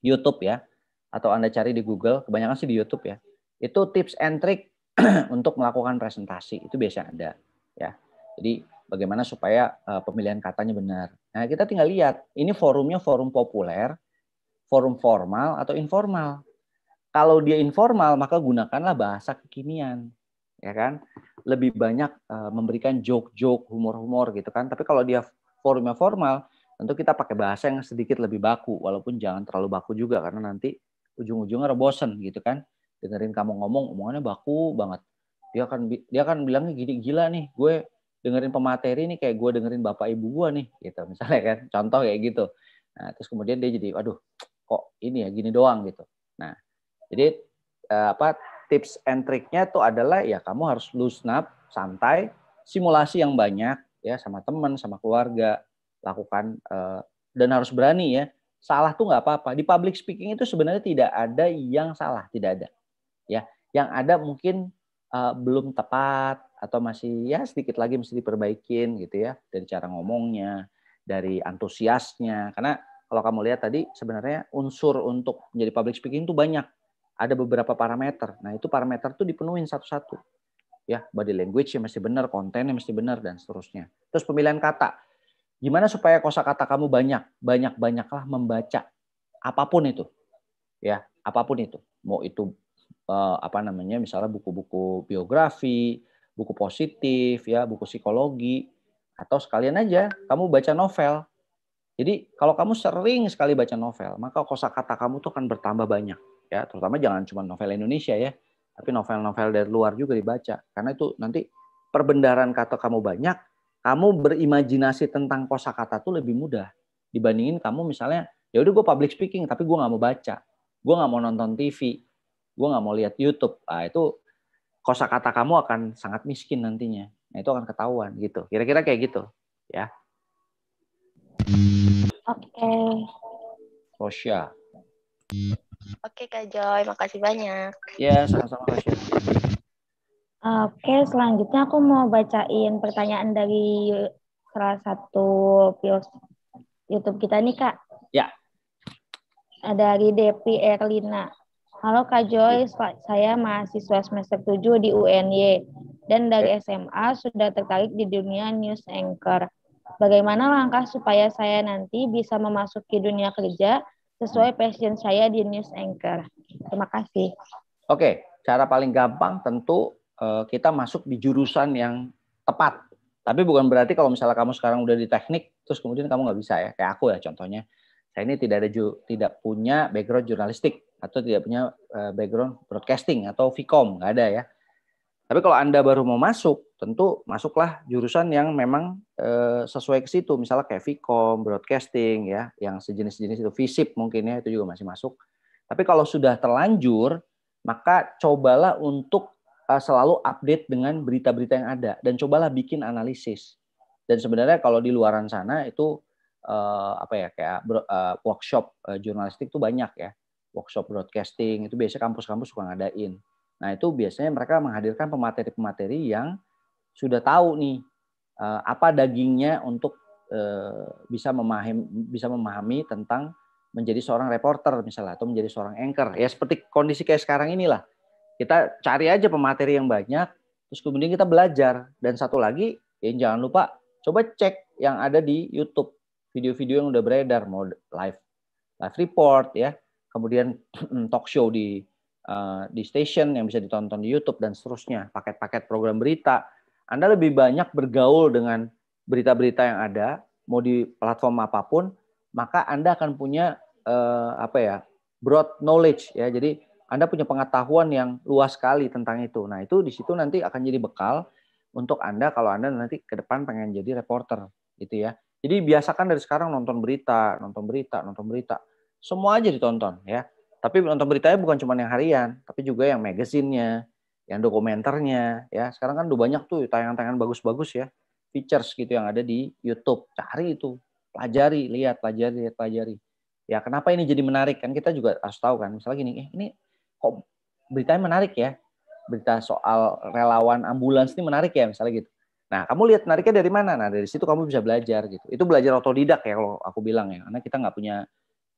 YouTube ya atau anda cari di Google kebanyakan sih di YouTube ya itu tips and trick (clears throat) untuk melakukan presentasi itu biasa ada ya. Jadi bagaimana supaya uh, pemilihan katanya benar. Nah, kita tinggal lihat ini forumnya forum populer, forum formal atau informal. Kalau dia informal maka gunakanlah bahasa kekinian, ya kan? Lebih banyak uh, memberikan joke-joke, humor-humor gitu kan. Tapi kalau dia forumnya formal, tentu kita pakai bahasa yang sedikit lebih baku walaupun jangan terlalu baku juga karena nanti ujung-ujungnya bosen gitu kan dengerin kamu ngomong omongannya baku banget dia akan dia akan bilangnya gini gila nih gue dengerin pemateri nih kayak gue dengerin bapak ibu gue nih gitu misalnya kan contoh kayak gitu nah terus kemudian dia jadi aduh kok ini ya gini doang gitu nah jadi eh, apa tips and triknya tuh adalah ya kamu harus loosen up santai simulasi yang banyak ya sama teman sama keluarga lakukan eh, dan harus berani ya salah tuh nggak apa-apa di public speaking itu sebenarnya tidak ada yang salah tidak ada ya yang ada mungkin uh, belum tepat atau masih ya sedikit lagi mesti diperbaikin gitu ya dari cara ngomongnya dari antusiasnya karena kalau kamu lihat tadi sebenarnya unsur untuk menjadi public speaking itu banyak ada beberapa parameter nah itu parameter tuh dipenuhin satu-satu ya body language yang mesti benar kontennya masih benar dan seterusnya terus pemilihan kata gimana supaya kosakata kamu banyak banyak banyaklah membaca apapun itu ya apapun itu mau itu Eh, apa namanya misalnya buku-buku biografi, buku positif ya, buku psikologi atau sekalian aja kamu baca novel. Jadi kalau kamu sering sekali baca novel, maka kosakata kamu tuh akan bertambah banyak ya, terutama jangan cuma novel Indonesia ya, tapi novel-novel dari luar juga dibaca karena itu nanti perbendaran kata kamu banyak, kamu berimajinasi tentang kosakata tuh lebih mudah dibandingin kamu misalnya ya udah gue public speaking tapi gue nggak mau baca, gue nggak mau nonton TV, gue nggak mau lihat YouTube ah itu kata kamu akan sangat miskin nantinya nah itu akan ketahuan gitu kira-kira kayak gitu ya oke okay. Rosya Oke Kak Joy, makasih banyak. Ya, sama-sama Rosya Oke, selanjutnya aku mau bacain pertanyaan dari salah satu pios YouTube kita nih Kak. Ya. Dari Depi Erlina. Halo Kak Joyce, saya mahasiswa semester 7 di UNY dan dari SMA ya. sudah tertarik di dunia news anchor. Bagaimana langkah supaya saya nanti bisa memasuki dunia kerja sesuai passion saya di news anchor? Terima kasih. Oke, cara paling gampang tentu eh, kita masuk di jurusan yang tepat. Tapi bukan berarti kalau misalnya kamu sekarang udah di teknik, terus kemudian kamu nggak bisa ya. Kayak aku ya contohnya. Saya ini tidak ada tidak punya background jurnalistik atau tidak punya eh, background broadcasting atau Vcom, nggak ada ya. Tapi kalau Anda baru mau masuk, tentu masuklah jurusan yang memang eh, sesuai ke situ. Misalnya kayak Vcom, broadcasting ya, yang sejenis-jenis itu Visip mungkin ya, itu juga masih masuk. Tapi kalau sudah terlanjur, maka cobalah untuk eh, selalu update dengan berita-berita yang ada dan cobalah bikin analisis. Dan sebenarnya kalau di luaran sana itu e, apa ya kayak e, workshop e, jurnalistik itu banyak ya workshop broadcasting itu biasanya kampus-kampus suka ngadain. Nah itu biasanya mereka menghadirkan pemateri-pemateri yang sudah tahu nih eh, apa dagingnya untuk eh, bisa memahami bisa memahami tentang menjadi seorang reporter misalnya atau menjadi seorang anchor ya seperti kondisi kayak sekarang inilah kita cari aja pemateri yang banyak terus kemudian kita belajar dan satu lagi ya jangan lupa coba cek yang ada di YouTube video-video yang udah beredar mode live live report ya kemudian (clears throat) talk show di uh, di station yang bisa ditonton di YouTube dan seterusnya, paket-paket program berita. Anda lebih banyak bergaul dengan berita-berita yang ada, mau di platform apapun, maka Anda akan punya uh, apa ya broad knowledge ya. Jadi Anda punya pengetahuan yang luas sekali tentang itu. Nah itu di situ nanti akan jadi bekal untuk Anda kalau Anda nanti ke depan pengen jadi reporter gitu ya. Jadi biasakan dari sekarang nonton berita, nonton berita, nonton berita semua aja ditonton ya. Tapi nonton beritanya bukan cuma yang harian, tapi juga yang magazinnya, yang dokumenternya ya. Sekarang kan udah banyak tuh tayangan-tayangan bagus-bagus ya, features gitu yang ada di YouTube. Cari itu, pelajari, lihat, pelajari, lihat, pelajari. Ya kenapa ini jadi menarik kan kita juga harus tahu kan. Misalnya gini, eh ini kok beritanya menarik ya. Berita soal relawan ambulans ini menarik ya misalnya gitu. Nah, kamu lihat menariknya dari mana? Nah, dari situ kamu bisa belajar gitu. Itu belajar otodidak ya kalau aku bilang ya, karena kita nggak punya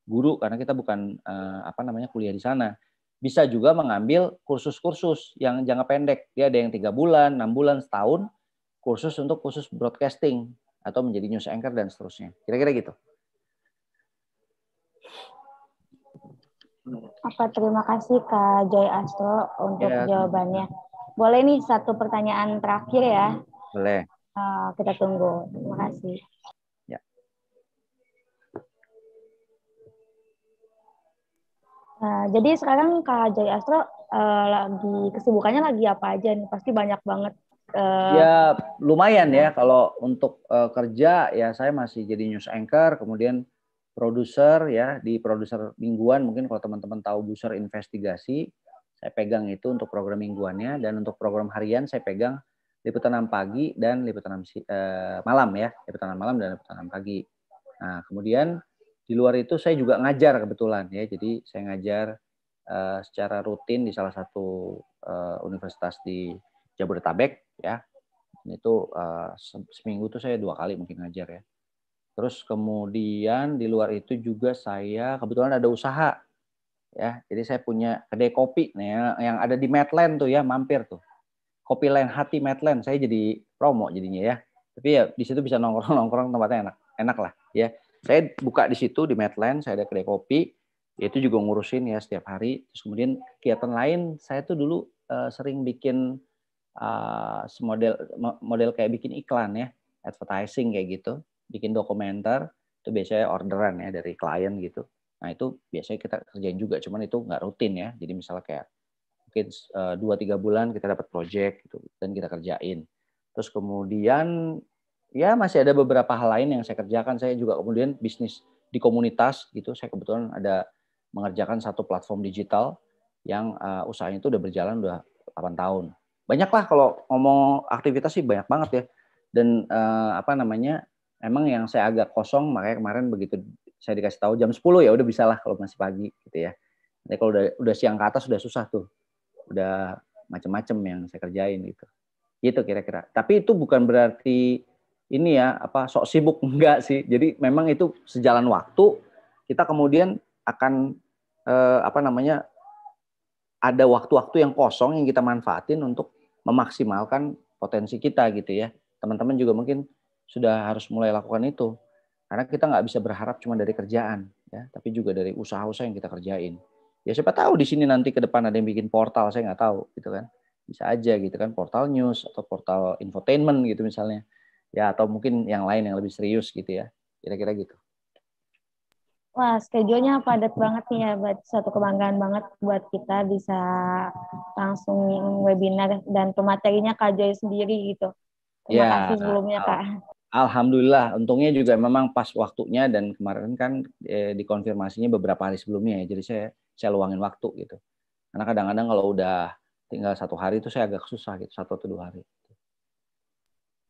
guru karena kita bukan uh, apa namanya kuliah di sana. Bisa juga mengambil kursus-kursus yang jangka pendek. ya ada yang tiga bulan, enam bulan, setahun. Kursus untuk khusus broadcasting atau menjadi news anchor dan seterusnya. Kira-kira gitu. Apa terima kasih Kak Joy Astro untuk ya, jawabannya. Boleh nih satu pertanyaan terakhir ya. Boleh. Uh, kita tunggu. Terima kasih. Nah, jadi sekarang Kak Jaya Astro uh, lagi kesibukannya lagi apa aja nih? Pasti banyak banget. Uh... Ya lumayan ya kalau untuk uh, kerja ya saya masih jadi news anchor, kemudian produser ya di produser mingguan mungkin kalau teman-teman tahu buser investigasi saya pegang itu untuk program mingguannya dan untuk program harian saya pegang liputan 6 pagi dan liputan 6 malam ya liputan 6 malam dan liputan 6 pagi nah kemudian di luar itu saya juga ngajar kebetulan ya. Jadi saya ngajar uh, secara rutin di salah satu uh, universitas di Jabodetabek ya. Itu uh, seminggu tuh saya dua kali mungkin ngajar ya. Terus kemudian di luar itu juga saya kebetulan ada usaha ya. Jadi saya punya kedai kopi nih ya, yang ada di Medland tuh ya, mampir tuh. Kopi Lain Hati Medland saya jadi promo jadinya ya. Tapi ya di situ bisa nongkrong-nongkrong tempatnya enak, enak lah ya. Saya buka di situ di Medland, saya ada kedai kopi, ya, itu juga ngurusin ya setiap hari. Terus kemudian kegiatan lain saya tuh dulu uh, sering bikin uh, eh, model model kayak bikin iklan ya, advertising kayak gitu, bikin dokumenter itu biasanya orderan ya dari klien gitu. Nah itu biasanya kita kerjain juga, cuman itu nggak rutin ya. Jadi misalnya kayak mungkin eh, dua tiga bulan kita dapat project gitu dan kita kerjain. Terus kemudian ya masih ada beberapa hal lain yang saya kerjakan. Saya juga kemudian bisnis di komunitas gitu. Saya kebetulan ada mengerjakan satu platform digital yang uh, usahanya itu udah berjalan udah 8 tahun. Banyaklah kalau ngomong aktivitas sih banyak banget ya. Dan uh, apa namanya? Emang yang saya agak kosong makanya kemarin begitu saya dikasih tahu jam 10 ya udah bisalah kalau masih pagi gitu ya. Nanti kalau udah udah siang ke atas sudah susah tuh. Udah macam-macam yang saya kerjain gitu. Gitu kira-kira. Tapi itu bukan berarti ini ya apa sok sibuk (laughs) enggak sih. Jadi memang itu sejalan waktu kita kemudian akan eh, apa namanya ada waktu-waktu yang kosong yang kita manfaatin untuk memaksimalkan potensi kita gitu ya. Teman-teman juga mungkin sudah harus mulai lakukan itu karena kita nggak bisa berharap cuma dari kerjaan ya, tapi juga dari usaha-usaha yang kita kerjain. Ya siapa tahu di sini nanti ke depan ada yang bikin portal, saya nggak tahu gitu kan. Bisa aja gitu kan, portal news atau portal infotainment gitu misalnya ya atau mungkin yang lain yang lebih serius gitu ya kira-kira gitu Wah, schedule-nya padat banget nih ya, buat satu kebanggaan banget buat kita bisa langsung webinar dan pematerinya Kak Joy sendiri gitu. Terima ya, kasih sebelumnya Kak. Alhamdulillah, untungnya juga memang pas waktunya dan kemarin kan eh, dikonfirmasinya beberapa hari sebelumnya ya, jadi saya saya luangin waktu gitu. Karena kadang-kadang kalau udah tinggal satu hari itu saya agak susah gitu, satu atau dua hari.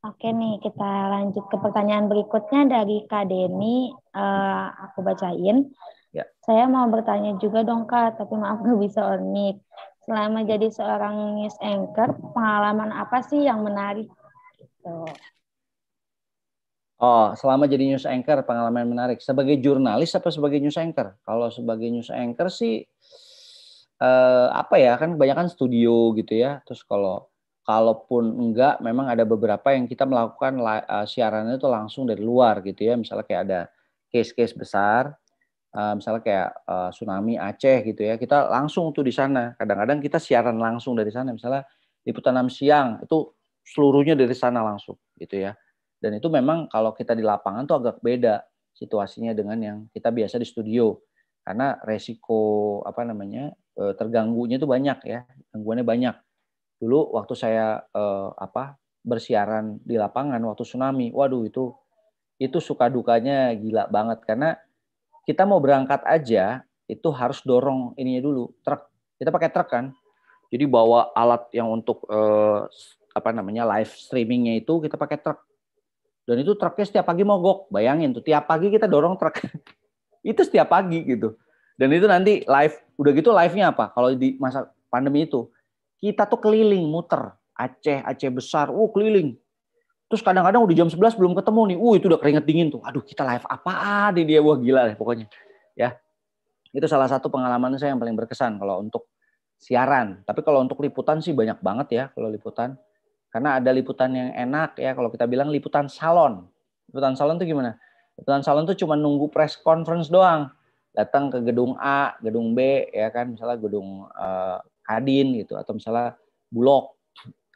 Oke nih, kita lanjut ke pertanyaan berikutnya dari Kak Deni. Uh, aku bacain. Ya. Saya mau bertanya juga dong Kak, tapi maaf nggak bisa on mic. Selama ya. jadi seorang news anchor, pengalaman apa sih yang menarik? Gitu. Oh, selama jadi news anchor, pengalaman menarik. Sebagai jurnalis apa sebagai news anchor? Kalau sebagai news anchor sih, eh, apa ya, kan kebanyakan studio gitu ya. Terus kalau kalaupun enggak memang ada beberapa yang kita melakukan uh, siarannya itu langsung dari luar gitu ya misalnya kayak ada case-case besar uh, misalnya kayak uh, tsunami Aceh gitu ya kita langsung tuh di sana kadang-kadang kita siaran langsung dari sana misalnya liputan siang itu seluruhnya dari sana langsung gitu ya dan itu memang kalau kita di lapangan tuh agak beda situasinya dengan yang kita biasa di studio karena resiko apa namanya terganggunya itu banyak ya gangguannya banyak dulu waktu saya eh, apa bersiaran di lapangan waktu tsunami waduh itu itu suka dukanya gila banget karena kita mau berangkat aja itu harus dorong ininya dulu truk kita pakai truk kan jadi bawa alat yang untuk eh, apa namanya live streamingnya itu kita pakai truk dan itu truknya setiap pagi mogok bayangin tuh tiap pagi kita dorong truk (laughs) itu setiap pagi gitu dan itu nanti live udah gitu live nya apa kalau di masa pandemi itu kita tuh keliling, muter. Aceh, Aceh besar, uh keliling. Terus kadang-kadang udah jam 11 belum ketemu nih. Uh itu udah keringet dingin tuh. Aduh kita live apa nih dia. Wah gila deh pokoknya. Ya. Itu salah satu pengalaman saya yang paling berkesan kalau untuk siaran. Tapi kalau untuk liputan sih banyak banget ya kalau liputan. Karena ada liputan yang enak ya kalau kita bilang liputan salon. Liputan salon tuh gimana? Liputan salon tuh cuma nunggu press conference doang. Datang ke gedung A, gedung B ya kan misalnya gedung uh, Kadin gitu atau misalnya Bulog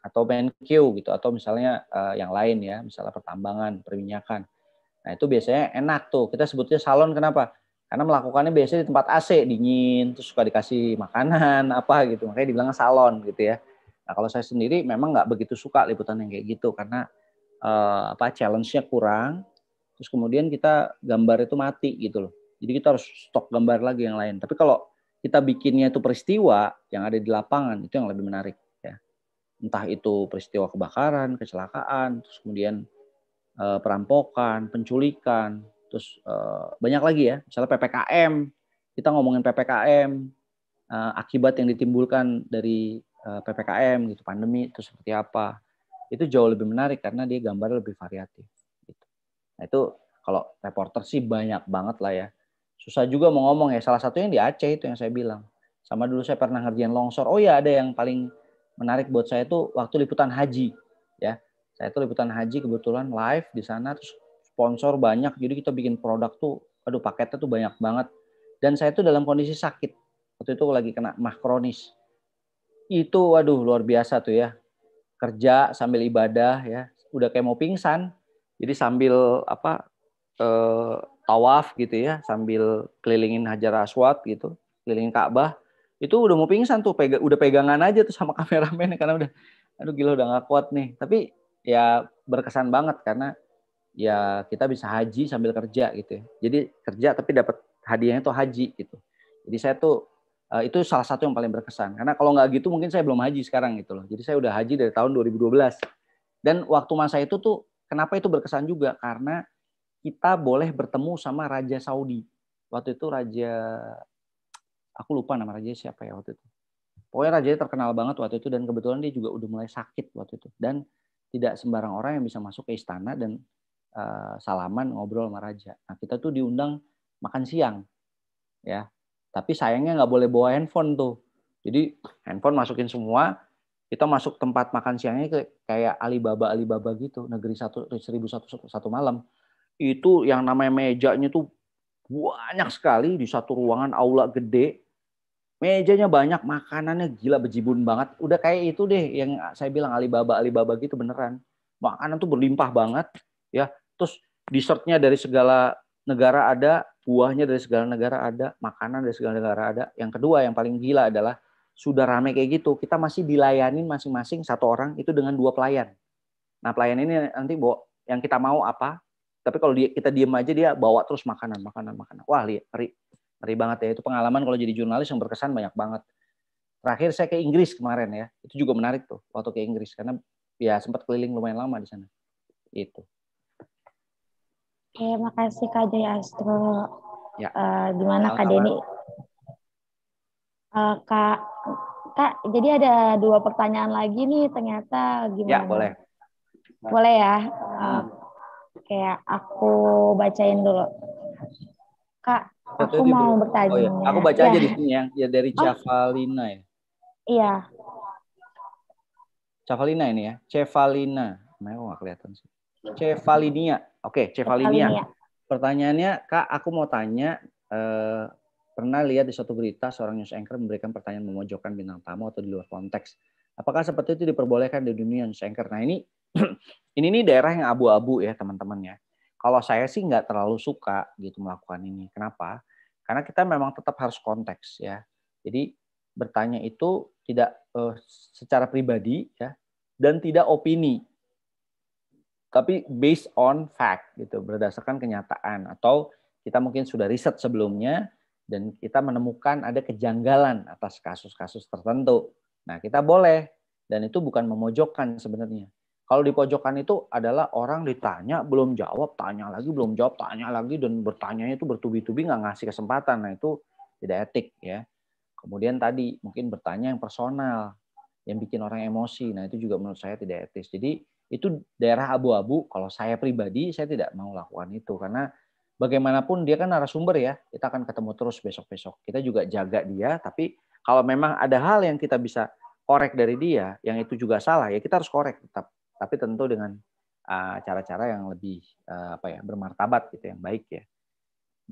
atau PNQ gitu atau misalnya uh, yang lain ya, misalnya pertambangan, perminyakan. Nah, itu biasanya enak tuh. Kita sebutnya salon kenapa? Karena melakukannya biasanya di tempat AC, dingin, terus suka dikasih makanan (laughs) apa gitu. Makanya dibilang salon gitu ya. Nah, kalau saya sendiri memang nggak begitu suka liputan yang kayak gitu karena uh, apa challenge-nya kurang. Terus kemudian kita gambar itu mati gitu loh. Jadi kita harus stok gambar lagi yang lain. Tapi kalau kita bikinnya itu peristiwa yang ada di lapangan itu yang lebih menarik ya entah itu peristiwa kebakaran kecelakaan terus kemudian eh, perampokan penculikan terus eh, banyak lagi ya misalnya ppkm kita ngomongin ppkm eh, akibat yang ditimbulkan dari ppkm gitu pandemi itu seperti apa itu jauh lebih menarik karena dia gambar lebih variatif gitu. nah itu kalau reporter sih banyak banget lah ya susah juga mau ngomong ya. Salah satunya di Aceh itu yang saya bilang. Sama dulu saya pernah ngerjain longsor. Oh ya ada yang paling menarik buat saya itu waktu liputan haji ya. Saya itu liputan haji kebetulan live di sana terus sponsor banyak. Jadi kita bikin produk tuh aduh paketnya tuh banyak banget. Dan saya itu dalam kondisi sakit. Waktu itu lagi kena mah kronis. Itu waduh luar biasa tuh ya. Kerja sambil ibadah ya. Udah kayak mau pingsan. Jadi sambil apa eh, tawaf gitu ya sambil kelilingin Hajar Aswad gitu, kelilingin Ka'bah. Itu udah mau pingsan tuh, pega, udah pegangan aja tuh sama (laughs) kameramen karena udah aduh gila udah gak kuat nih. Tapi ya berkesan banget karena ya kita bisa haji sambil kerja gitu ya. Jadi kerja tapi dapat hadiahnya tuh haji gitu. Jadi saya tuh eh, itu salah satu yang paling berkesan. Karena kalau nggak gitu mungkin saya belum haji sekarang gitu loh. Jadi saya udah haji dari tahun 2012. Dan waktu masa itu tuh kenapa itu berkesan juga karena kita boleh bertemu sama raja Saudi. Waktu itu raja aku lupa nama raja siapa ya waktu itu. Pokoknya raja terkenal banget waktu itu dan kebetulan dia juga udah mulai sakit waktu itu dan tidak sembarang orang yang bisa masuk ke istana dan uh, salaman ngobrol sama raja. Nah kita tuh diundang makan siang, ya. Tapi sayangnya nggak boleh bawa handphone tuh. Jadi handphone masukin semua, kita masuk tempat makan siangnya kayak Alibaba Alibaba gitu negeri satu seribu satu, satu malam itu yang namanya mejanya tuh banyak sekali di satu ruangan aula gede. Mejanya banyak, makanannya gila bejibun banget. Udah kayak itu deh yang saya bilang Alibaba Alibaba gitu beneran. Makanan tuh berlimpah banget ya. Terus dessertnya dari segala negara ada, buahnya dari segala negara ada, makanan dari segala negara ada. Yang kedua yang paling gila adalah sudah rame kayak gitu, kita masih dilayanin masing-masing satu orang itu dengan dua pelayan. Nah pelayan ini nanti bawa yang kita mau apa, tapi kalau dia, kita diem aja dia bawa terus makanan, makanan, makanan. Wah, lihat ngeri. Ngeri banget ya. Itu pengalaman kalau jadi jurnalis yang berkesan banyak banget. Terakhir saya ke Inggris kemarin ya. Itu juga menarik tuh waktu ke Inggris karena ya sempat keliling lumayan lama di sana. Itu. Oke, makasih Kak Jaya Astro. Ya. Uh, gimana Kak Denny? Uh, Kak, Kak, jadi ada dua pertanyaan lagi nih ternyata ya, gimana? Ya, boleh. Boleh ya. Uh, kayak aku bacain dulu. Kak, Satu aku mau bertanya. Oh, iya. Aku baca ya. aja iya. di sini ya, ya dari oh. ya. Iya. Cavalina ini ya, Cefalina. Nah, nggak kelihatan sih. Cevalinia. Oke, okay, Cevalinia. Pertanyaannya, Kak, aku mau tanya eh, pernah lihat di suatu berita seorang news anchor memberikan pertanyaan memojokkan bintang tamu atau di luar konteks. Apakah seperti itu diperbolehkan di dunia news anchor? Nah, ini (clears throat) ini nih daerah yang abu-abu ya teman-teman ya. Kalau saya sih nggak terlalu suka gitu melakukan ini. Kenapa? Karena kita memang tetap harus konteks ya. Jadi bertanya itu tidak uh, secara pribadi ya dan tidak opini. Tapi based on fact gitu, berdasarkan kenyataan atau kita mungkin sudah riset sebelumnya dan kita menemukan ada kejanggalan atas kasus-kasus tertentu. Nah, kita boleh dan itu bukan memojokkan sebenarnya kalau di pojokan itu adalah orang ditanya belum jawab, tanya lagi belum jawab, tanya lagi dan bertanya itu bertubi-tubi nggak ngasih kesempatan. Nah itu tidak etik ya. Kemudian tadi mungkin bertanya yang personal, yang bikin orang emosi. Nah itu juga menurut saya tidak etis. Jadi itu daerah abu-abu. Kalau saya pribadi saya tidak mau lakukan itu karena bagaimanapun dia kan narasumber ya. Kita akan ketemu terus besok-besok. Kita juga jaga dia. Tapi kalau memang ada hal yang kita bisa korek dari dia, yang itu juga salah ya kita harus korek tetap tapi tentu dengan ah, cara-cara uh, yang lebih uh, apa ya bermartabat gitu yang baik ya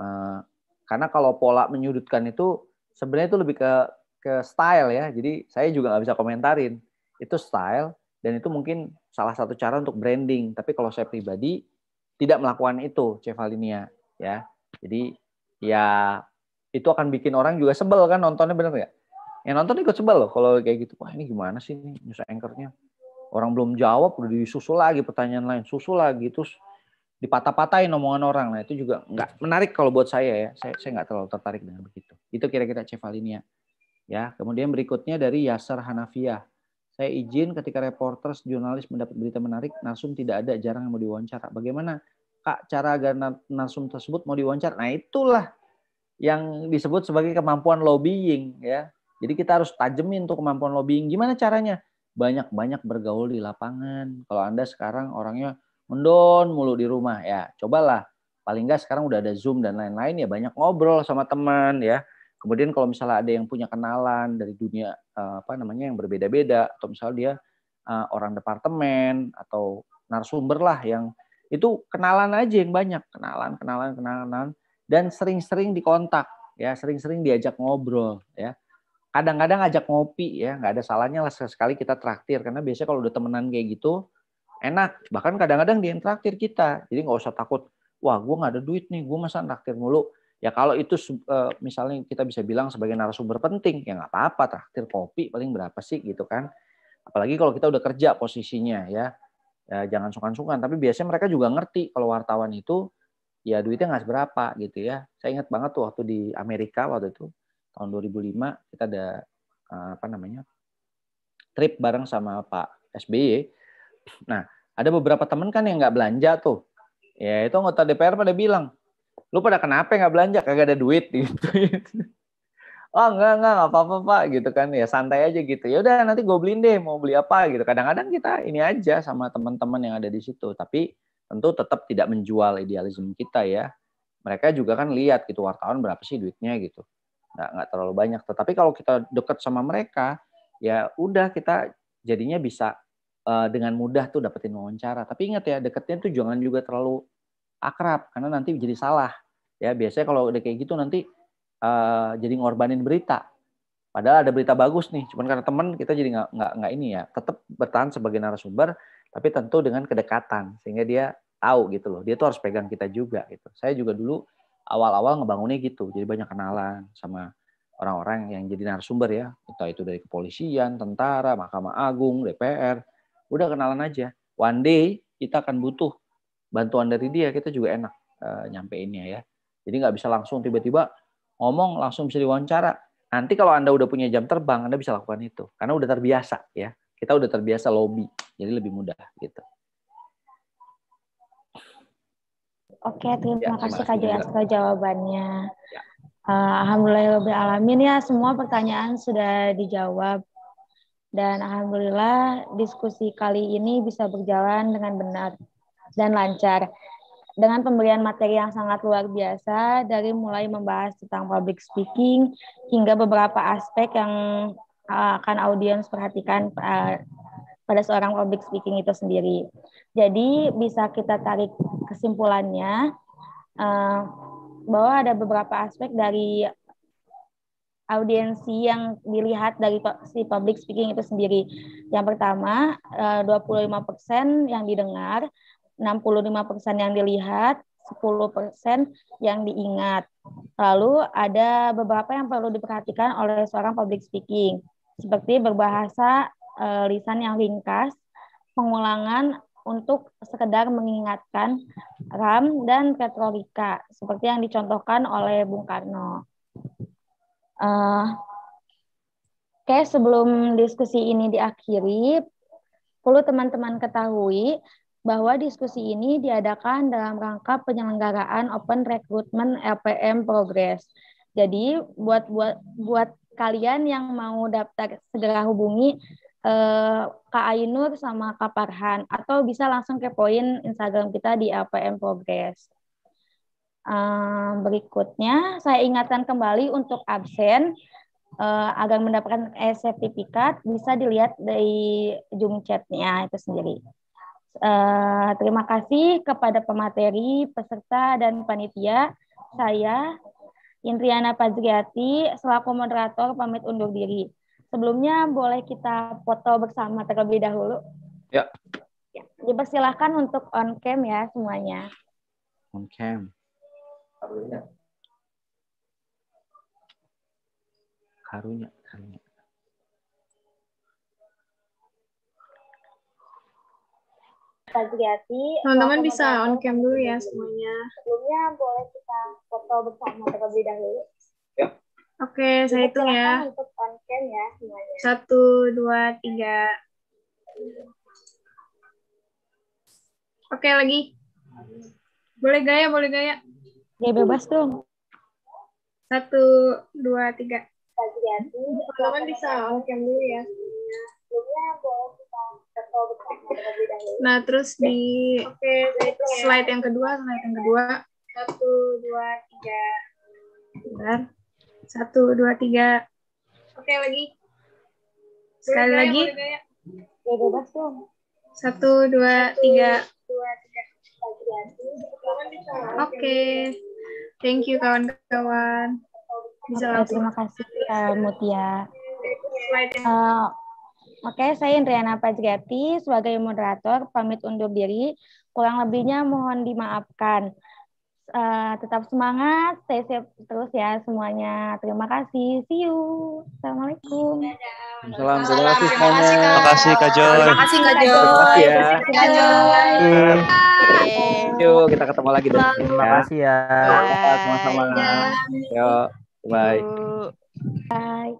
uh, karena kalau pola menyudutkan itu sebenarnya itu lebih ke ke style ya jadi saya juga nggak bisa komentarin itu style dan itu mungkin salah satu cara untuk branding tapi kalau saya pribadi tidak melakukan itu Cevalinia ya jadi ya itu akan bikin orang juga sebel kan nontonnya bener nggak yang nonton ikut sebel loh kalau kayak gitu wah ini gimana sih ini news anchornya Orang belum jawab udah disusul lagi pertanyaan lain, susul lagi terus dipatah-patahin omongan orang. Nah, itu juga nggak menarik kalau buat saya ya. Saya saya nggak terlalu tertarik dengan begitu. Itu kira-kira Cevalinia. Ya, kemudian berikutnya dari Yasar Hanafiah. Saya izin ketika reporter, jurnalis mendapat berita menarik, Nasum tidak ada, jarang yang mau diwawancara. Bagaimana Kak cara agar Nasum tersebut mau diwawancara? Nah, itulah yang disebut sebagai kemampuan lobbying ya. Jadi kita harus tajemin untuk kemampuan lobbying. Gimana caranya? banyak-banyak bergaul di lapangan. Kalau Anda sekarang orangnya mendon mulu di rumah ya, cobalah paling enggak sekarang udah ada Zoom dan lain-lain ya banyak ngobrol sama teman ya. Kemudian kalau misalnya ada yang punya kenalan dari dunia eh, apa namanya yang berbeda-beda atau misalnya dia eh, orang departemen atau narasumber lah yang itu kenalan aja yang banyak, kenalan, kenalan, kenalan dan sering-sering dikontak ya, sering-sering diajak ngobrol ya kadang-kadang ajak ngopi ya nggak ada salahnya lah sekali kita traktir karena biasanya kalau udah temenan kayak gitu enak bahkan kadang-kadang dia yang traktir kita jadi nggak usah takut wah gue nggak ada duit nih gue masa traktir mulu ya kalau itu eh, misalnya kita bisa bilang sebagai narasumber penting ya nggak apa-apa traktir kopi paling berapa sih gitu kan apalagi kalau kita udah kerja posisinya ya, ya jangan sungkan-sungkan tapi biasanya mereka juga ngerti kalau wartawan itu ya duitnya nggak seberapa gitu ya saya ingat banget tuh waktu di Amerika waktu itu tahun 2005 kita ada eh, apa namanya trip bareng sama Pak SBY. Nah, ada beberapa teman kan yang nggak belanja tuh. Ya itu anggota DPR pada bilang, lu pada kenapa nggak belanja? Kagak ada duit (laughs) gitu. oh enggak enggak enggak apa-apa pak gitu kan ya santai aja gitu ya udah nanti gue beliin deh mau beli apa gitu kadang-kadang kita ini aja sama teman-teman yang ada di situ tapi tentu tetap tidak menjual idealisme kita ya mereka juga kan lihat gitu wartawan berapa sih duitnya gitu nggak nggak terlalu banyak. Tetapi kalau kita dekat sama mereka, ya udah kita jadinya bisa uh, dengan mudah tuh dapetin wawancara. Tapi ingat ya deketnya tuh jangan juga terlalu akrab karena nanti jadi salah. Ya biasanya kalau udah kayak gitu nanti uh, jadi ngorbanin berita. Padahal ada berita bagus nih, cuman karena teman kita jadi nggak nggak nggak ini ya. Tetap bertahan sebagai narasumber, tapi tentu dengan kedekatan sehingga dia tahu gitu loh. Dia tuh harus pegang kita juga gitu. Saya juga dulu awal-awal ngebangunnya gitu. Jadi banyak kenalan sama orang-orang yang jadi narasumber ya. Entah itu dari kepolisian, tentara, Mahkamah Agung, DPR. Udah kenalan aja. One day kita akan butuh bantuan dari dia, kita juga enak uh, nyampeinnya ya. Jadi nggak bisa langsung tiba-tiba ngomong langsung bisa diwawancara. Nanti kalau Anda udah punya jam terbang, Anda bisa lakukan itu. Karena udah terbiasa ya. Kita udah terbiasa lobby, jadi lebih mudah gitu. Oke, terima ya, kasih Kak ya. atas jawabannya. Ya. Uh, alamin ya semua pertanyaan sudah dijawab dan alhamdulillah diskusi kali ini bisa berjalan dengan benar dan lancar dengan pemberian materi yang sangat luar biasa dari mulai membahas tentang public speaking hingga beberapa aspek yang eh, akan audiens perhatikan eh, pada seorang public speaking itu sendiri. Jadi bisa kita tarik kesimpulannya uh, bahwa ada beberapa aspek dari audiensi yang dilihat dari si public speaking itu sendiri. Yang pertama, 25% eh, yang didengar, 65% yang dilihat, 10% yang diingat. Lalu ada beberapa yang perlu diperhatikan oleh seorang public speaking, seperti berbahasa uh, lisan yang ringkas, pengulangan untuk sekedar mengingatkan RAM dan Petrolika seperti yang dicontohkan oleh Bung Karno. Uh, Oke, okay, sebelum diskusi ini diakhiri, perlu teman-teman ketahui bahwa diskusi ini diadakan dalam rangka penyelenggaraan Open Recruitment LPM Progress. Jadi buat buat buat kalian yang mau daftar segera hubungi Eh, Kak Ainur sama Kak Parhan atau bisa langsung ke poin Instagram kita di APM Progress. berikutnya saya ingatkan kembali untuk absen eh, agar mendapatkan sertifikat bisa dilihat dari Zoom chatnya itu sendiri. Eh, terima kasih kepada pemateri, peserta dan panitia. Saya Indriana Pajriati selaku moderator pamit undur diri. Sebelumnya boleh kita foto bersama terlebih dahulu? Ya. ya. Dipersilahkan untuk on cam ya semuanya. On cam. Karunya, karunya. Fazriati. Teman-teman bisa on cam dulu ya semuanya. Sebelumnya boleh kita foto bersama terlebih dahulu. Ya. Oke, Jadi saya hitung ya. ya Satu, dua, tiga. Oke, lagi. Boleh gaya, boleh gaya. Ya, bebas dong. Satu, dua, tiga. Kalau bisa, oke dulu ya. Nah, terus di Oke, ya. slide yang kedua, slide yang kedua. Satu, dua, tiga. Bentar. Satu, dua, tiga. Oke, lagi. Sekali Bergaya, lagi. Ya, bebas Satu, dua, Satu, tiga. tiga. Oke. Okay. Thank you, kawan-kawan. Bisa okay, terima kasih, uh, Mutia. Uh, Oke, okay, saya Indriana Pajgati sebagai moderator pamit undur diri. Kurang lebihnya mohon dimaafkan. Eh, tetap semangat, stay safe terus ya semuanya. Terima kasih. See you. Assalamualaikum. Salam. Terima kasih Terima kasih Kak Joy. Terima kasih Kak Joy. Terima kasih Kak Joy. Yuk kita ketemu lagi dong. Terima ya. kasih ya. Sama-sama. Yuk. Bye. Bye.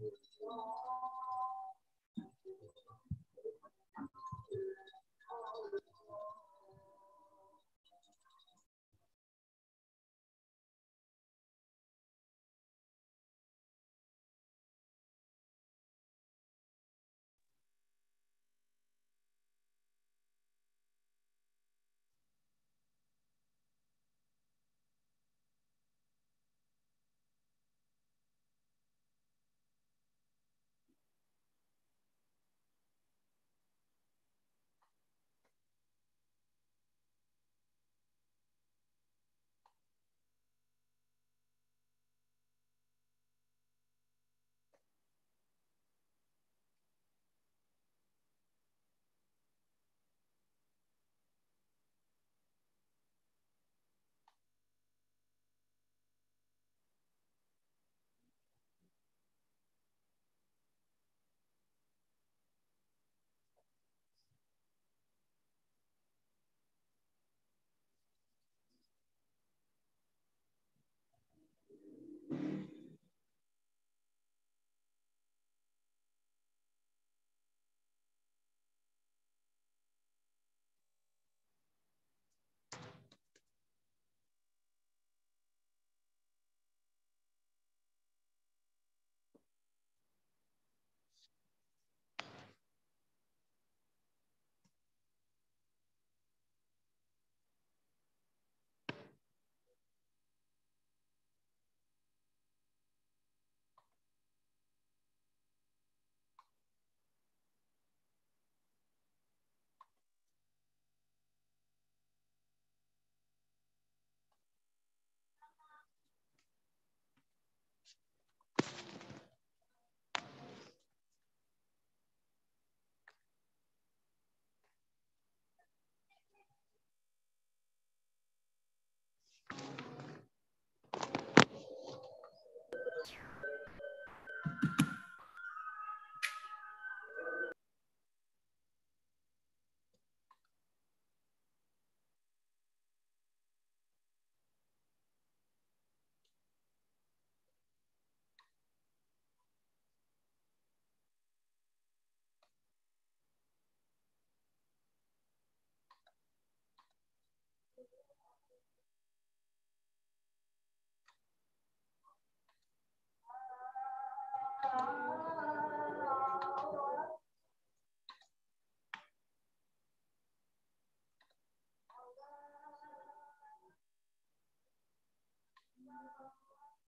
Bye.